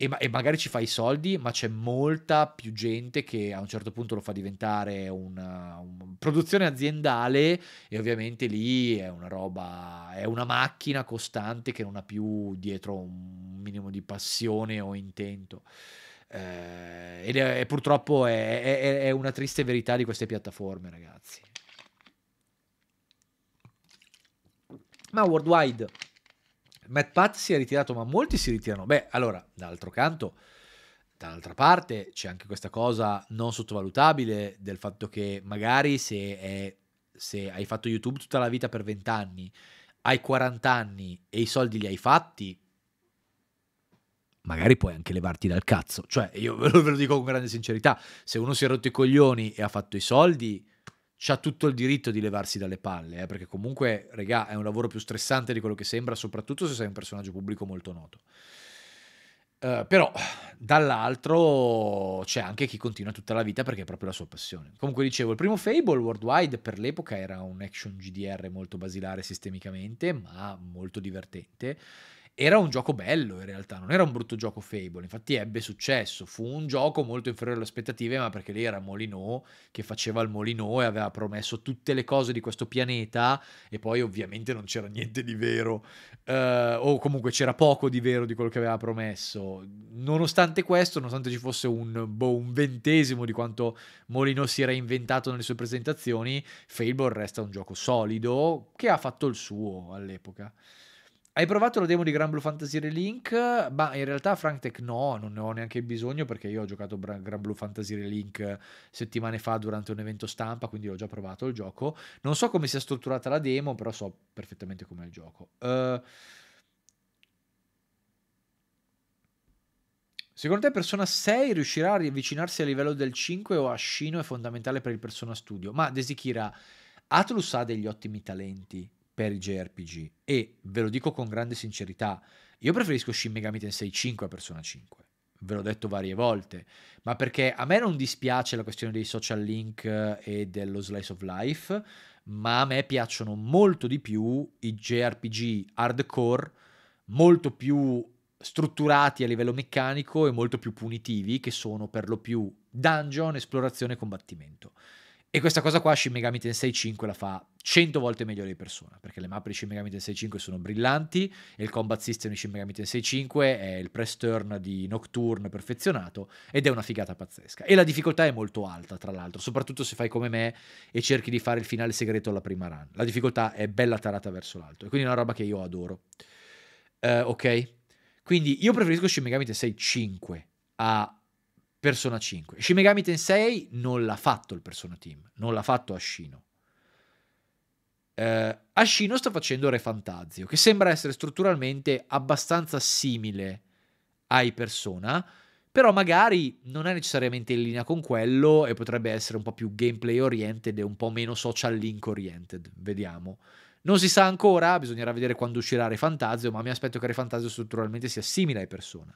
e, ma- e magari ci fa i soldi, ma c'è molta più gente che a un certo punto lo fa diventare una, una produzione aziendale e ovviamente lì è una roba, è una macchina costante che non ha più dietro un minimo di passione o intento. Eh, ed è, è purtroppo è, è, è una triste verità di queste piattaforme, ragazzi. Ma worldwide Matt Pat si è ritirato, ma molti si ritirano. Beh, allora, d'altro canto, dall'altra parte c'è anche questa cosa non sottovalutabile del fatto che magari se, è, se hai fatto YouTube tutta la vita per 20 anni, hai 40 anni e i soldi li hai fatti, magari puoi anche levarti dal cazzo. Cioè, io ve lo, ve lo, dico con grande sincerità, se uno si è rotto i coglioni e ha fatto i soldi, c'ha tutto il diritto di levarsi dalle palle, eh, perché comunque, regà, è un lavoro più stressante di quello che sembra, soprattutto se sei un personaggio pubblico molto noto. Uh, però dall'altro c'è anche chi continua tutta la vita perché è proprio la sua passione. Comunque dicevo, il primo Fable Worldwide per l'epoca era un action GDR molto basilare sistemicamente, ma molto divertente era un gioco bello in realtà, non era un brutto gioco Fable, infatti ebbe successo, fu un gioco molto inferiore alle aspettative, ma perché lì era Molino che faceva il Molino e aveva promesso tutte le cose di questo pianeta e poi ovviamente non c'era niente di vero, eh, o comunque c'era poco di vero di quello che aveva promesso. Nonostante questo, nonostante ci fosse un, boh, un ventesimo di quanto Molino si era inventato nelle sue presentazioni, Fable resta un gioco solido che ha fatto il suo all'epoca. Hai provato la demo di Gran Blue Fantasy Relink? Ma in realtà Frank Tech no, non ne ho neanche bisogno perché io ho giocato Gran Blue Fantasy Relink settimane fa durante un evento stampa, quindi ho già provato il gioco. Non so come sia strutturata la demo, però so perfettamente com'è il gioco. Uh, Secondo te Persona 6 riuscirà a riavvicinarsi al livello del 5 o Ashino è fondamentale per il Persona Studio? Ma Desikira, Atlus ha degli ottimi talenti per i JRPG e ve lo dico con grande sincerità, io preferisco Shin Megami Tensei 5 a Persona 5. Ve l'ho detto varie volte, ma perché a me non dispiace la questione dei social link eh, e dello slice of life, ma a me piacciono molto di più i JRPG hardcore, molto più strutturati a livello meccanico e molto più punitivi, che sono per lo più dungeon, esplorazione e combattimento. E questa cosa qua Shin Megami Tensei 5 la fa 100 volte meglio di persona, perché le mappe di Shin Megami Tensei 5 sono brillanti e il combat system di Shin Megami Tensei 5 è il press turn di Nocturne perfezionato ed è una figata pazzesca. E la difficoltà è molto alta, tra l'altro, soprattutto se fai come me e cerchi di fare il finale segreto alla prima run. La difficoltà è bella tarata verso l'alto e quindi è una roba che io adoro. Uh, ok? Quindi io preferisco Shin Megami Tensei 5 a Persona 5. Shin Megami Tensei non l'ha fatto il Persona Team, non l'ha fatto Ashino. Eh, Ashino sta facendo Re Fantazio, che sembra essere strutturalmente abbastanza simile ai Persona, però magari non è necessariamente in linea con quello e potrebbe essere un po' più gameplay oriented e un po' meno social link oriented, vediamo. Non si sa ancora, bisognerà vedere quando uscirà Re Fantasio, ma mi aspetto che Re Fantasio strutturalmente sia simile ai Persona.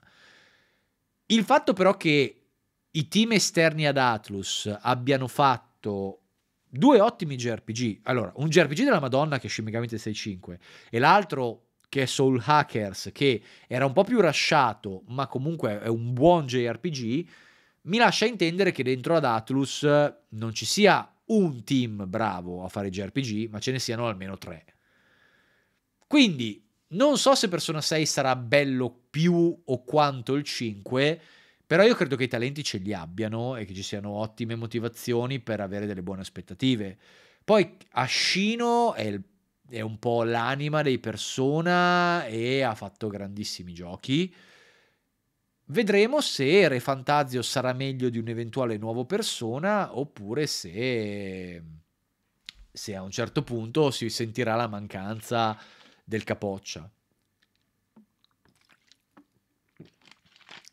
Il fatto però che i team esterni ad Atlus abbiano fatto due ottimi JRPG. Allora, un JRPG della Madonna che è Shin Megami 65 e l'altro che è Soul Hackers, che era un po' più rasciato, ma comunque è un buon JRPG, mi lascia intendere che dentro ad Atlus non ci sia un team bravo a fare JRPG, ma ce ne siano almeno tre. Quindi, non so se Persona 6 sarà bello più o quanto il 5, però io credo che i talenti ce li abbiano e che ci siano ottime motivazioni per avere delle buone aspettative. Poi Ascino è, il, è un po' l'anima dei persona e ha fatto grandissimi giochi. Vedremo se Re Fantasio sarà meglio di un eventuale nuovo persona oppure se, se a un certo punto si sentirà la mancanza del capoccia.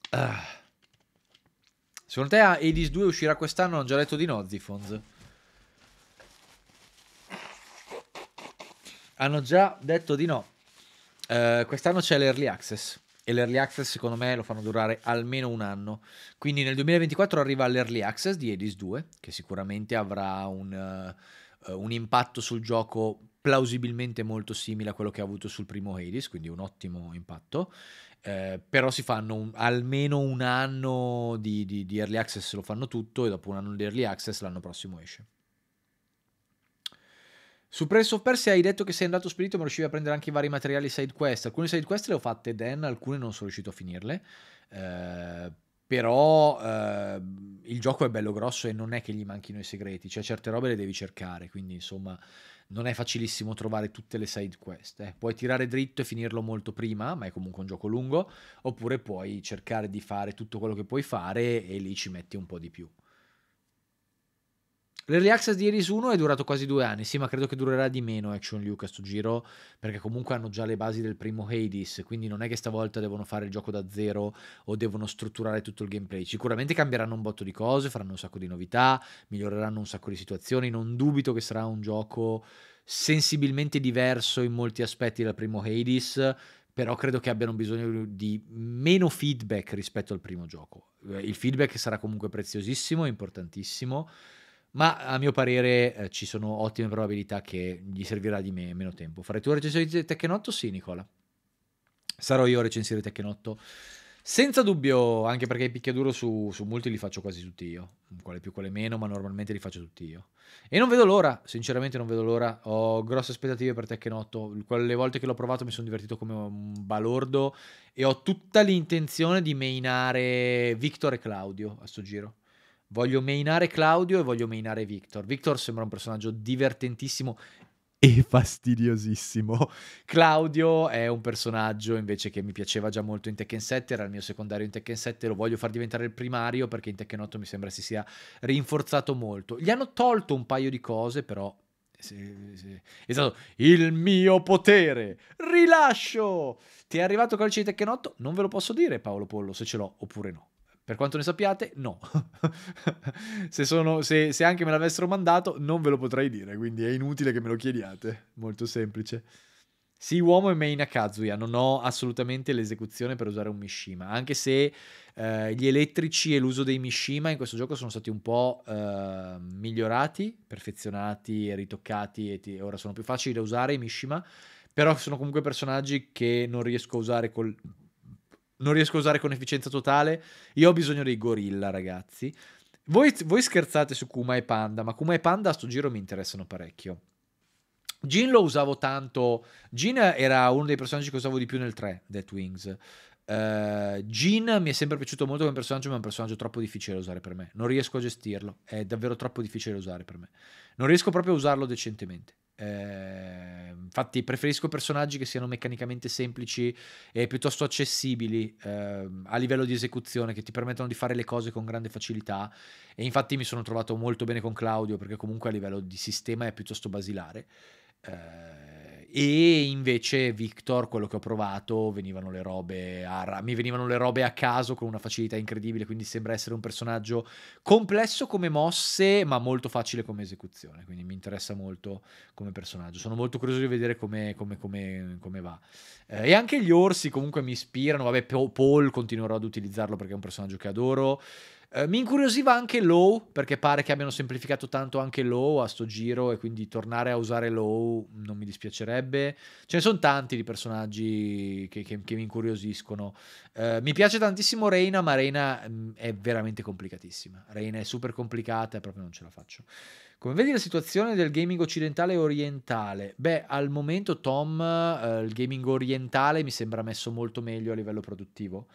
Ah. Secondo te Hades 2 uscirà quest'anno? Hanno già letto di no, Zifons. Hanno già detto di no. Uh, quest'anno c'è l'early access. E l'early access, secondo me, lo fanno durare almeno un anno. Quindi nel 2024 arriva l'early access di Hades 2, che sicuramente avrà un, uh, un impatto sul gioco plausibilmente molto simile a quello che ha avuto sul primo Hades, quindi un ottimo impatto. Eh, però si fanno un, almeno un anno di, di, di early access, lo fanno tutto e dopo un anno di early access l'anno prossimo esce. Su Prince of Persia hai detto che sei andato spedito ma riuscivi a prendere anche i vari materiali side quest. Alcune side quest le ho fatte Dan, alcune non sono riuscito a finirle. Eh, però eh, il gioco è bello grosso e non è che gli manchino i segreti, cioè certe robe le devi cercare, quindi insomma non è facilissimo trovare tutte le side quest. Eh. Puoi tirare dritto e finirlo molto prima, ma è comunque un gioco lungo, oppure puoi cercare di fare tutto quello che puoi fare e lì ci metti un po' di più. L'early access di Iris 1 è durato quasi due anni, sì, ma credo che durerà di meno Action eh, Luke a sto giro, perché comunque hanno già le basi del primo Hades, quindi non è che stavolta devono fare il gioco da zero o devono strutturare tutto il gameplay. Sicuramente cambieranno un botto di cose, faranno un sacco di novità, miglioreranno un sacco di situazioni, non dubito che sarà un gioco sensibilmente diverso in molti aspetti dal primo Hades, però credo che abbiano bisogno di meno feedback rispetto al primo gioco. Il feedback sarà comunque preziosissimo, importantissimo ma a mio parere eh, ci sono ottime probabilità che gli servirà di me meno tempo. Farei tu la recensione di Tekken Sì, Nicola. Sarò io a recensire Tecnotto? Senza dubbio, anche perché i picchiaduro su, su molti li faccio quasi tutti io, quale più, quale meno, ma normalmente li faccio tutti io. E non vedo l'ora, sinceramente non vedo l'ora, ho grosse aspettative per Tecnotto. quelle volte che l'ho provato mi sono divertito come un balordo e ho tutta l'intenzione di mainare Victor e Claudio a sto giro Voglio mainare Claudio e voglio mainare Victor. Victor sembra un personaggio divertentissimo e fastidiosissimo. Claudio è un personaggio invece che mi piaceva già molto in Tekken 7, era il mio secondario in Tekken 7, lo voglio far diventare il primario perché in Tekken 8 mi sembra si sia rinforzato molto. Gli hanno tolto un paio di cose, però sì, sì. Esatto, il mio potere, rilascio! Ti è arrivato il codice di Tekken 8? Non ve lo posso dire Paolo Pollo se ce l'ho oppure no. Per quanto ne sappiate, no. se, sono, se, se anche me l'avessero mandato, non ve lo potrei dire, quindi è inutile che me lo chiediate. Molto semplice. Sì, uomo e Meina Kazuya, non ho assolutamente l'esecuzione per usare un Mishima, anche se eh, gli elettrici e l'uso dei Mishima in questo gioco sono stati un po' eh, migliorati, perfezionati e ritoccati e ti... ora sono più facili da usare i Mishima, però sono comunque personaggi che non riesco a usare col non riesco a usare con efficienza totale. Io ho bisogno dei gorilla, ragazzi. Voi, voi scherzate su Kuma e Panda, ma Kuma e Panda a sto giro mi interessano parecchio. Jin lo usavo tanto. Jin era uno dei personaggi che usavo di più nel 3, Death Wings. Uh, Jin mi è sempre piaciuto molto come personaggio, ma è un personaggio troppo difficile da usare per me. Non riesco a gestirlo, è davvero troppo difficile da usare per me. Non riesco proprio a usarlo decentemente. Uh, infatti preferisco personaggi che siano meccanicamente semplici e piuttosto accessibili eh, a livello di esecuzione, che ti permettono di fare le cose con grande facilità e infatti mi sono trovato molto bene con Claudio perché comunque a livello di sistema è piuttosto basilare. Eh, e invece Victor, quello che ho provato, venivano a, mi venivano le robe a caso con una facilità incredibile, quindi sembra essere un personaggio complesso come mosse, ma molto facile come esecuzione, quindi mi interessa molto come personaggio. Sono molto curioso di vedere come, come, come, come va. Eh, e anche gli orsi comunque mi ispirano, vabbè Paul continuerò ad utilizzarlo perché è un personaggio che adoro. Eh, mi incuriosiva anche Low, perché pare che abbiano semplificato tanto anche Low a sto giro e quindi tornare a usare Low non mi dispiacerebbe. Ce ne sono tanti di personaggi che, che, che mi incuriosiscono. Eh, mi piace tantissimo Reina, ma Reina mm, è veramente complicatissima. Reina è super complicata e proprio non ce la faccio. Come vedi la situazione del gaming occidentale e orientale? Beh, al momento Tom, eh, il gaming orientale mi sembra messo molto meglio a livello produttivo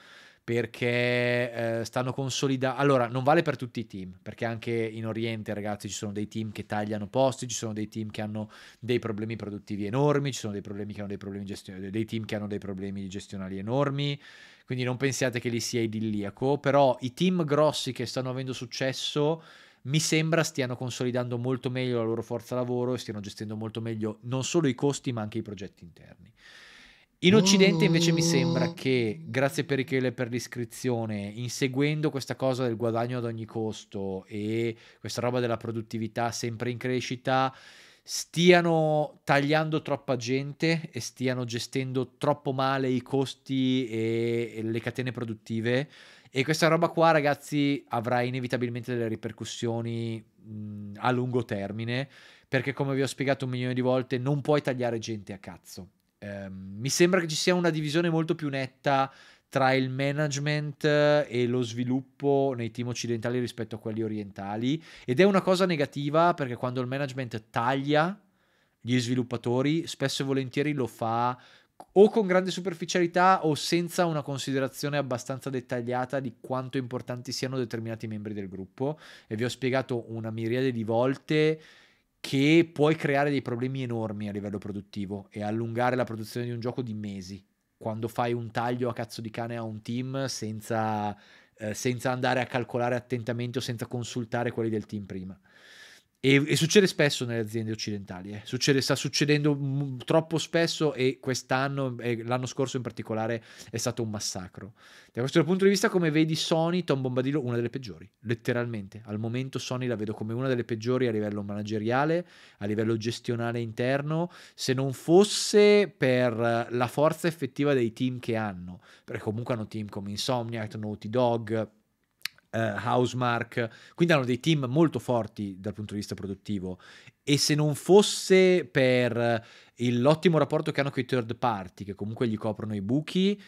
perché eh, stanno consolidando. Allora, non vale per tutti i team, perché anche in Oriente, ragazzi, ci sono dei team che tagliano posti, ci sono dei team che hanno dei problemi produttivi enormi, ci sono dei, che dei, problemi gestion- dei team che hanno dei problemi gestionali enormi. Quindi non pensiate che lì sia idilliaco, però i team grossi che stanno avendo successo mi sembra stiano consolidando molto meglio la loro forza lavoro e stiano gestendo molto meglio non solo i costi ma anche i progetti interni. In Occidente invece mi sembra mm. che, grazie Perichele per l'iscrizione, inseguendo questa cosa del guadagno ad ogni costo e questa roba della produttività sempre in crescita, stiano tagliando troppa gente e stiano gestendo troppo male i costi e, e le catene produttive. E questa roba qua, ragazzi, avrà inevitabilmente delle ripercussioni mh, mm, a lungo termine, perché come vi ho spiegato un milione di volte, non puoi tagliare gente a cazzo eh, mi sembra che ci sia una divisione molto più netta tra il management eh, e lo sviluppo nei team occidentali rispetto a quelli orientali ed è una cosa negativa perché quando il management taglia gli sviluppatori spesso e volentieri lo fa o con grande superficialità o senza una considerazione abbastanza dettagliata di quanto importanti siano determinati membri del gruppo e vi ho spiegato una miriade di volte che puoi creare dei problemi enormi a livello produttivo e allungare la produzione di un gioco di mesi. Quando fai un taglio a cazzo di cane a un team senza, eh, senza andare a calcolare attentamente o senza consultare quelli del team prima. E, e, succede spesso nelle aziende occidentali, eh. succede, sta succedendo m- troppo spesso e quest'anno e l'anno scorso in particolare è stato un massacro. Da questo punto di vista, come vedi Sony, Tom Bombadillo, una delle peggiori, letteralmente. Al momento Sony la vedo come una delle peggiori a livello manageriale, a livello gestionale interno, se non fosse per la forza effettiva dei team che hanno, perché comunque hanno team come Insomniac, Naughty Dog, eh, Housemark, quindi hanno dei team molto forti dal punto di vista produttivo e se non fosse per l'ottimo rapporto che hanno con i third party, che comunque gli coprono i buchi,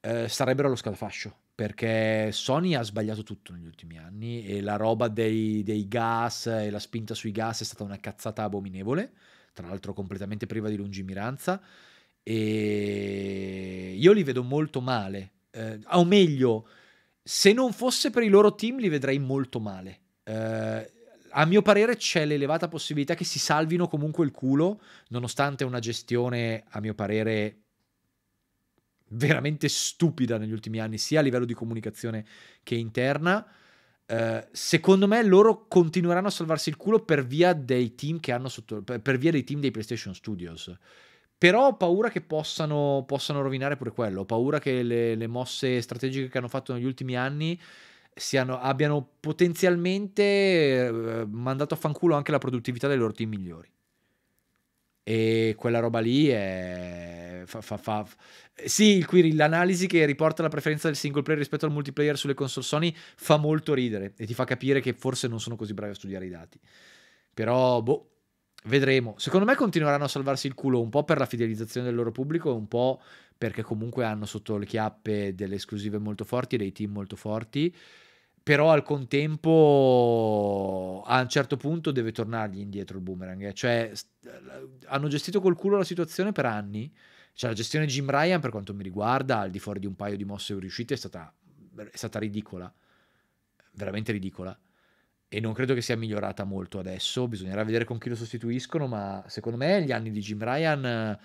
eh, sarebbero allo scatafascio perché Sony ha sbagliato tutto negli ultimi anni e la roba dei, dei, gas e la spinta sui gas è stata una cazzata abominevole, tra l'altro completamente priva di lungimiranza e io li vedo molto male, eh, o meglio se non fosse per i loro team li vedrei molto male. Eh, a mio parere c'è l'elevata possibilità che si salvino comunque il culo, nonostante una gestione, a mio parere, veramente stupida negli ultimi anni, sia a livello di comunicazione che interna. Eh, secondo me loro continueranno a salvarsi il culo per via dei team che hanno sotto, per via dei team dei PlayStation Studios. Però ho paura che possano, possano rovinare pure quello. Ho paura che le, le, mosse strategiche che hanno fatto negli ultimi anni siano, abbiano potenzialmente eh, mandato a fanculo anche la produttività dei loro team migliori e quella roba lì è... Fa, fa, fa... Sì, qui l'analisi che riporta la preferenza del single player rispetto al multiplayer sulle console Sony fa molto ridere e ti fa capire che forse non sono così bravi a studiare i dati. Però, boh, Vedremo. Secondo me continueranno a salvarsi il culo un po' per la fidelizzazione del loro pubblico e un po' perché comunque hanno sotto le chiappe delle esclusive molto forti, dei team molto forti. Però al contempo a un certo punto deve tornargli indietro il boomerang. Eh. Cioè hanno gestito col culo la situazione per anni. Cioè la gestione Jim Ryan per quanto mi riguarda, al di fuori di un paio di mosse riuscite, è stata, è stata ridicola. Veramente ridicola e non credo che sia migliorata molto adesso, bisognerà vedere con chi lo sostituiscono, ma secondo me gli anni di Jim Ryan eh,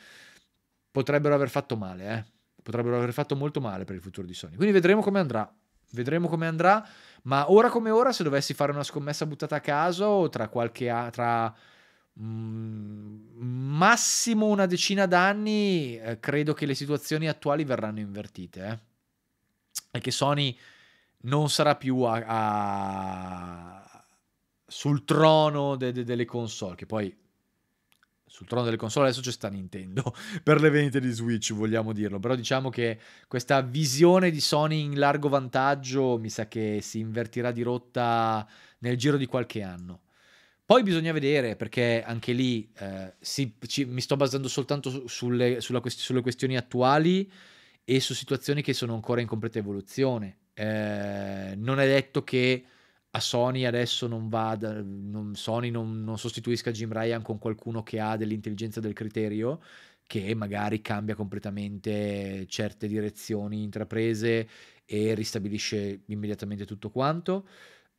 potrebbero aver fatto male, eh? potrebbero aver fatto molto male per il futuro di Sony. Quindi vedremo come andrà, vedremo come andrà, ma ora come ora se dovessi fare una scommessa buttata a caso, tra qualche a- tra mm, massimo una decina d'anni, eh, credo che le situazioni attuali verranno invertite. Eh? E che Sony non sarà più a, a sul trono de- de- delle console, che poi sul trono delle console adesso c'è sta Nintendo per le vendite di Switch, vogliamo dirlo, però diciamo che questa visione di Sony in largo vantaggio mi sa che si invertirà di rotta nel giro di qualche anno. Poi bisogna vedere, perché anche lì eh, si, ci, mi sto basando soltanto sulle, quest- sulle, questioni attuali e su situazioni che sono ancora in completa evoluzione. Eh, non è detto che a Sony adesso non vada, non, Sony non, non sostituisca Jim Ryan con qualcuno che ha dell'intelligenza del criterio, che magari cambia completamente certe direzioni intraprese e ristabilisce immediatamente tutto quanto.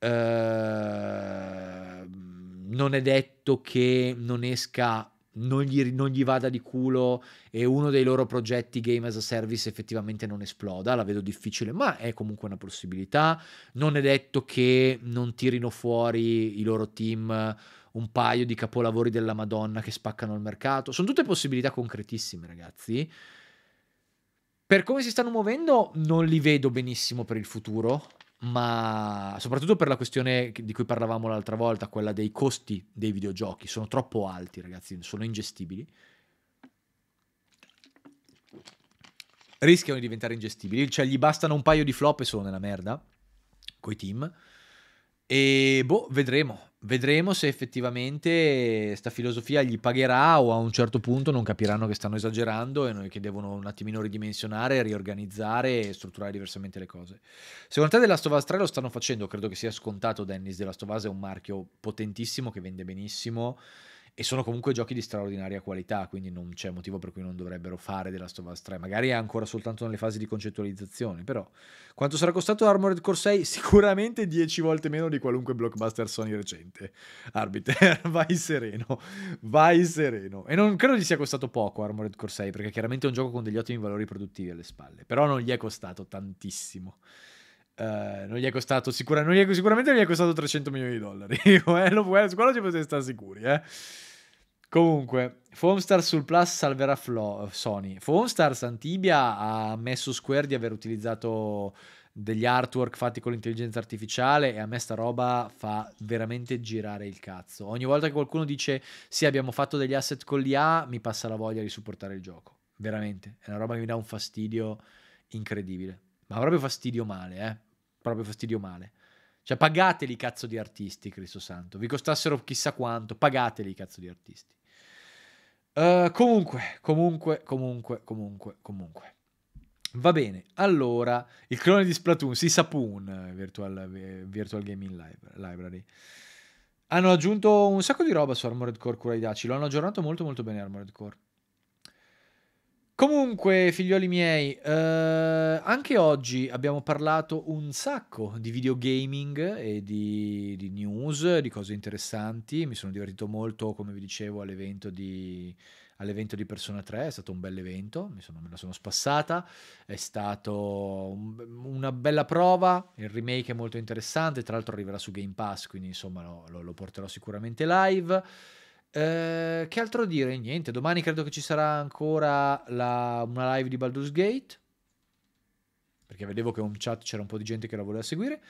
Uh, non è detto che non esca non gli, non gli, vada di culo e uno dei loro progetti game as a service effettivamente non esploda, la vedo difficile, ma è comunque una possibilità. Non è detto che non tirino fuori i loro team un paio di capolavori della Madonna che spaccano il mercato. Sono tutte possibilità concretissime, ragazzi. Per come si stanno muovendo non li vedo benissimo per il futuro, ma soprattutto per la questione di cui parlavamo l'altra volta, quella dei costi dei videogiochi, sono troppo alti ragazzi, sono ingestibili. Rischiano di diventare ingestibili, cioè gli bastano un paio di flop e sono nella merda, coi team. E boh, vedremo. Vedremo se effettivamente sta filosofia gli pagherà o a un certo punto non capiranno che stanno esagerando e che devono un attimino ridimensionare, riorganizzare e strutturare diversamente le cose. Secondo te The Last of Us 3 lo stanno facendo? Credo che sia scontato Dennis, The Last of Us è un marchio potentissimo che vende benissimo e sono comunque giochi di straordinaria qualità, quindi non c'è motivo per cui non dovrebbero fare della Last of Us 3, magari è ancora soltanto nelle fasi di concettualizzazione, però quanto sarà costato Armored Core 6? Sicuramente 10 volte meno di qualunque blockbuster Sony recente. Arbiter, vai sereno, vai sereno. E non credo gli sia costato poco Armored Core 6, perché chiaramente è un gioco con degli ottimi valori produttivi alle spalle, però non gli è costato tantissimo. Eh, non gli è costato sicura, non gli è, sicuramente non gli è costato 300 milioni di dollari. eh, lo, quello ci potete stare sicuri. Eh. Comunque, Foamstar sul Plus salverà Flo, Sony. Foamstar Santibia ha messo Square di aver utilizzato degli artwork fatti con l'intelligenza artificiale e a me sta roba fa veramente girare il cazzo. Ogni volta che qualcuno dice sì abbiamo fatto degli asset con l'IA mi passa la voglia di supportare il gioco. Veramente, è una roba che mi dà un fastidio incredibile. Ma proprio fastidio male, eh proprio fastidio male. Cioè, pagateli cazzo di artisti, Cristo Santo. Vi costassero chissà quanto, pagateli cazzo di artisti. Uh, comunque, comunque, comunque, comunque, comunque. Va bene, allora, il clone di Splatoon, si sì, Sapoon, eh, virtual, eh, virtual, Gaming Library. Hanno aggiunto un sacco di roba su Armored Core Curaidaci, lo hanno aggiornato molto molto bene Armored Core. Comunque, figlioli miei, eh, anche oggi abbiamo parlato un sacco di videogaming e di, di, news, di cose interessanti. Mi sono divertito molto, come vi dicevo, all'evento di, all'evento di Persona 3. È stato un bel evento, sono, me la sono spassata. È stata un, una bella prova. Il remake è molto interessante. Tra l'altro, arriverà su Game Pass, quindi insomma lo, lo, lo porterò sicuramente live. Eh, che altro dire? Niente, domani credo che ci sarà ancora la, una live di Baldur's Gate, perché vedevo che in chat c'era un po' di gente che la voleva seguire.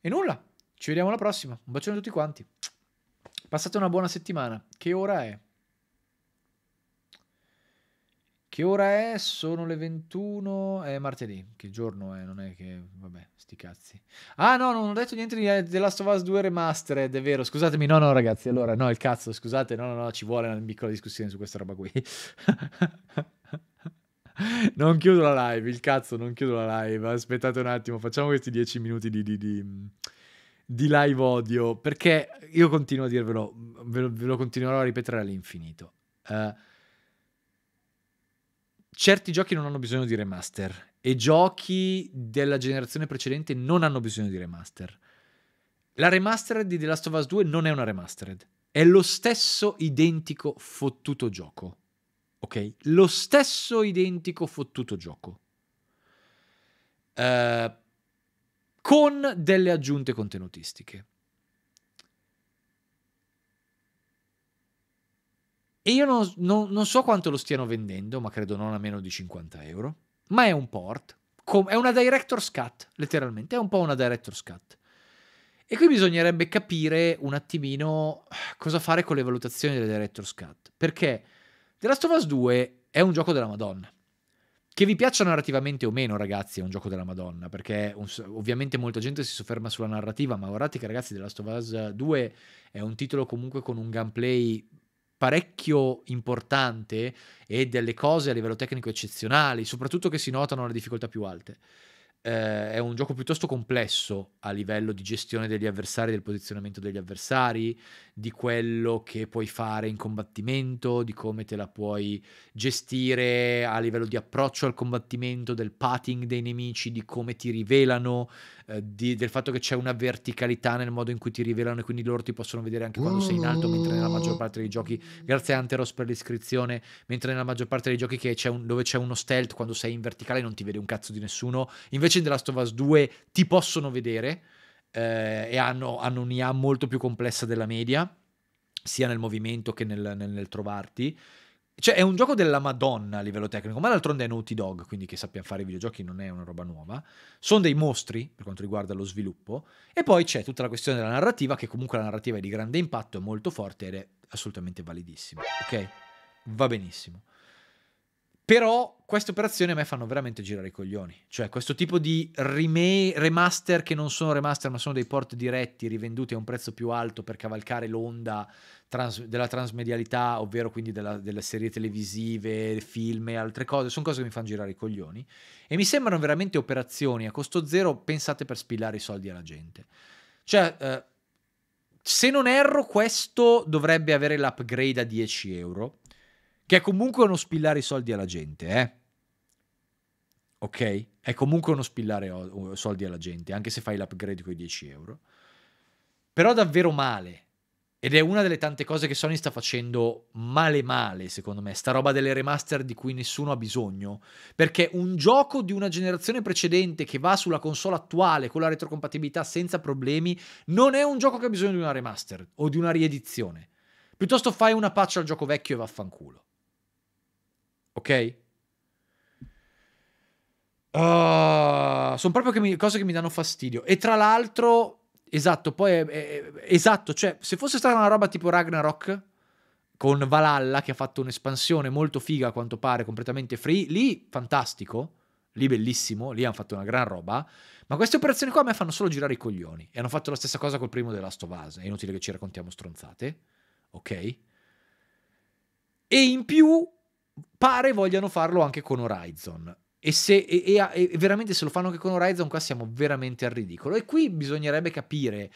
E nulla, ci vediamo alla prossima. Un bacione a tutti quanti. Passate una buona settimana. Che ora è? Che ora è? Sono le 21, è martedì, che giorno è? Non è che... vabbè, sti cazzi. Ah no, non ho detto niente di eh, The Last of Us 2 Remastered, è vero, scusatemi, no no ragazzi, allora no, il cazzo, scusate, no no no, ci vuole una piccola discussione su questa roba qui. non chiudo la live, il cazzo, non chiudo la live, aspettate un attimo, facciamo questi 10 minuti di... di, di di live odio perché io continuo a dirvelo, ve lo, ve lo continuerò a ripetere all'infinito. Uh, certi giochi non hanno bisogno di remaster e giochi della generazione precedente non hanno bisogno di remaster. La remastered di The Last of Us 2 non è una remastered, è lo stesso identico fottuto gioco. Ok? Lo stesso identico fottuto gioco. Uh, con delle aggiunte contenutistiche. E io non, non, non, so quanto lo stiano vendendo, ma credo non a meno di 50 euro. Ma è un port, com- è una director's cut, letteralmente, è un po' una director's cut. E qui bisognerebbe capire un attimino eh, cosa fare con le valutazioni delle director's cut, perché The Last of Us 2 è un gioco della Madonna. Che vi piaccia narrativamente o meno, ragazzi, è un gioco della Madonna, perché ovviamente molta gente si sofferma sulla narrativa, ma guardate che ragazzi, The Last of Us 2 è un titolo comunque con un gameplay parecchio importante e delle cose a livello tecnico eccezionali, soprattutto che si notano alle difficoltà più alte. Eh, è un gioco piuttosto complesso a livello di gestione degli avversari, del posizionamento degli avversari, di quello che puoi fare in combattimento, di come te la puoi gestire a livello di approccio al combattimento, del patting dei nemici, di come ti rivelano, eh, di, del fatto che c'è una verticalità nel modo in cui ti rivelano e quindi loro ti possono vedere anche quando sei in alto, mentre nella maggior parte dei giochi, grazie a Anteros per l'iscrizione, mentre nella maggior parte dei giochi c'è un, dove c'è uno stealth, quando sei in verticale non ti vede un cazzo di nessuno, invece in The Last of Us 2 ti possono vedere eh, e hanno, hanno un'IA molto più complessa della media, sia nel movimento che nel, nel, nel trovarti. Cioè, è un gioco della Madonna a livello tecnico, ma d'altronde è Naughty Dog, quindi che sappia fare i videogiochi non è una roba nuova. Sono dei mostri per quanto riguarda lo sviluppo. E poi c'è tutta la questione della narrativa, che comunque la narrativa è di grande impatto, è molto forte ed è assolutamente validissima. Ok? Va benissimo. Però queste operazioni a me fanno veramente girare i coglioni. Cioè, questo tipo di remaster che non sono remaster, ma sono dei port diretti rivenduti a un prezzo più alto per cavalcare l'onda trans- della transmedialità, ovvero quindi della, delle serie televisive, film e altre cose, sono cose che mi fanno girare i coglioni. E mi sembrano veramente operazioni a costo zero pensate per spillare i soldi alla gente. Cioè. Eh, se non erro, questo dovrebbe avere l'upgrade a 10 euro che è comunque uno spillare i soldi alla gente, eh? Ok? È comunque uno spillare oh, soldi alla gente, anche se fai l'upgrade con i 10 euro. Però davvero male. Ed è una delle tante cose che Sony sta facendo male male, secondo me, sta roba delle remaster di cui nessuno ha bisogno, perché un gioco di una generazione precedente che va sulla console attuale con la retrocompatibilità senza problemi non è un gioco che ha bisogno di una remaster o di una riedizione. Piuttosto fai una patch al gioco vecchio e vaffanculo ok? Uh, ah, sono proprio che mi, cose che mi danno fastidio. E tra l'altro, esatto, poi è, esatto, cioè, se fosse stata una roba tipo Ragnarok con Valhalla che ha fatto un'espansione molto figa a quanto pare, completamente free, lì fantastico, lì bellissimo, lì hanno fatto una gran roba, ma queste operazioni qua a me fanno solo girare i coglioni e hanno fatto la stessa cosa col primo della Stovase, è inutile che ci raccontiamo stronzate, ok? E in più pare vogliano farlo anche con Horizon. E, se, e, e, e, veramente se lo fanno anche con Horizon, qua siamo veramente al ridicolo. E qui bisognerebbe capire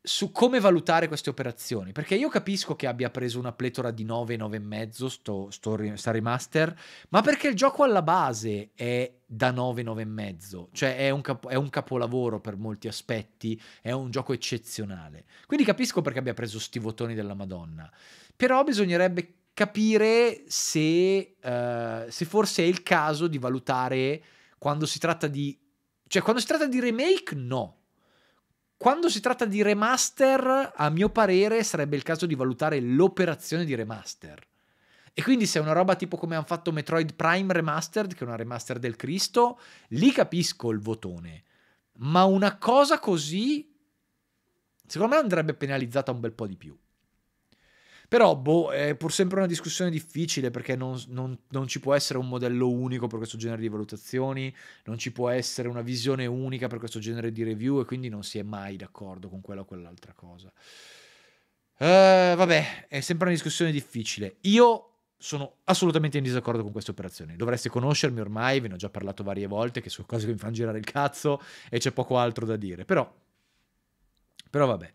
su come valutare queste operazioni. Perché io capisco che abbia preso una pletora di 9, mezzo sto, sto, sta remaster, ma perché il gioco alla base è da 9, 9,5. Cioè è un, capo, è un capolavoro per molti aspetti, è un gioco eccezionale. Quindi capisco perché abbia preso sti votoni della Madonna. Però bisognerebbe capire se, uh, se forse è il caso di valutare quando si tratta di... Cioè, quando si tratta di remake, no. Quando si tratta di remaster, a mio parere, sarebbe il caso di valutare l'operazione di remaster. E quindi se è una roba tipo come hanno fatto Metroid Prime Remastered, che è una remaster del Cristo, lì capisco il votone. Ma una cosa così, secondo me andrebbe penalizzata un bel po' di più. Però, boh, è pur sempre una discussione difficile perché non, non, non, ci può essere un modello unico per questo genere di valutazioni, non ci può essere una visione unica per questo genere di review e quindi non si è mai d'accordo con quella o quell'altra cosa. Uh, vabbè, è sempre una discussione difficile. Io sono assolutamente in disaccordo con queste operazioni. Dovreste conoscermi ormai, ve ne ho già parlato varie volte, che sono cose che mi fanno girare il cazzo e c'è poco altro da dire. Però, però vabbè.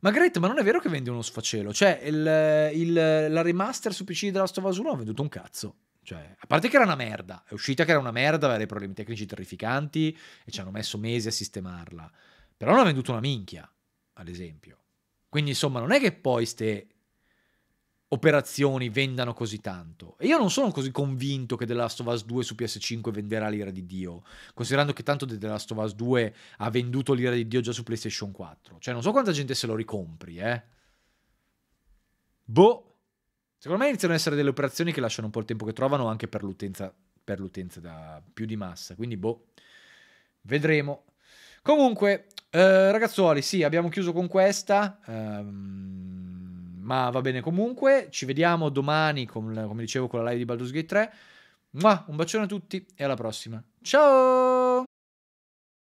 Margaret, ma non è vero che vendi uno sfacelo? Cioè, il, il, la remaster su PC della Last of Us 1 ha venduto un cazzo. Cioè, a parte che era una merda, è uscita che era una merda, aveva dei problemi tecnici terrificanti e ci hanno messo mesi a sistemarla. Però non ha venduto una minchia, ad esempio. Quindi, insomma, non è che poi ste operazioni vendano così tanto. E io non sono così convinto che The Last of Us 2 su PS5 venderà l'ira di Dio, considerando che tanto The Last of Us 2 ha venduto l'ira di Dio già su PlayStation 4. Cioè non so quanta gente se lo ricompri, eh. Boh. Secondo me iniziano ad essere delle operazioni che lasciano un po' il tempo che trovano anche per l'utenza, per l'utenza da più di massa, quindi boh. Vedremo. Comunque, eh, ragazzuoli, sì, abbiamo chiuso con questa. Ehm ma va bene comunque, ci vediamo domani, con, come dicevo, con la live di Baldur's Gate 3. Mua, un bacione a tutti e alla prossima. Ciao!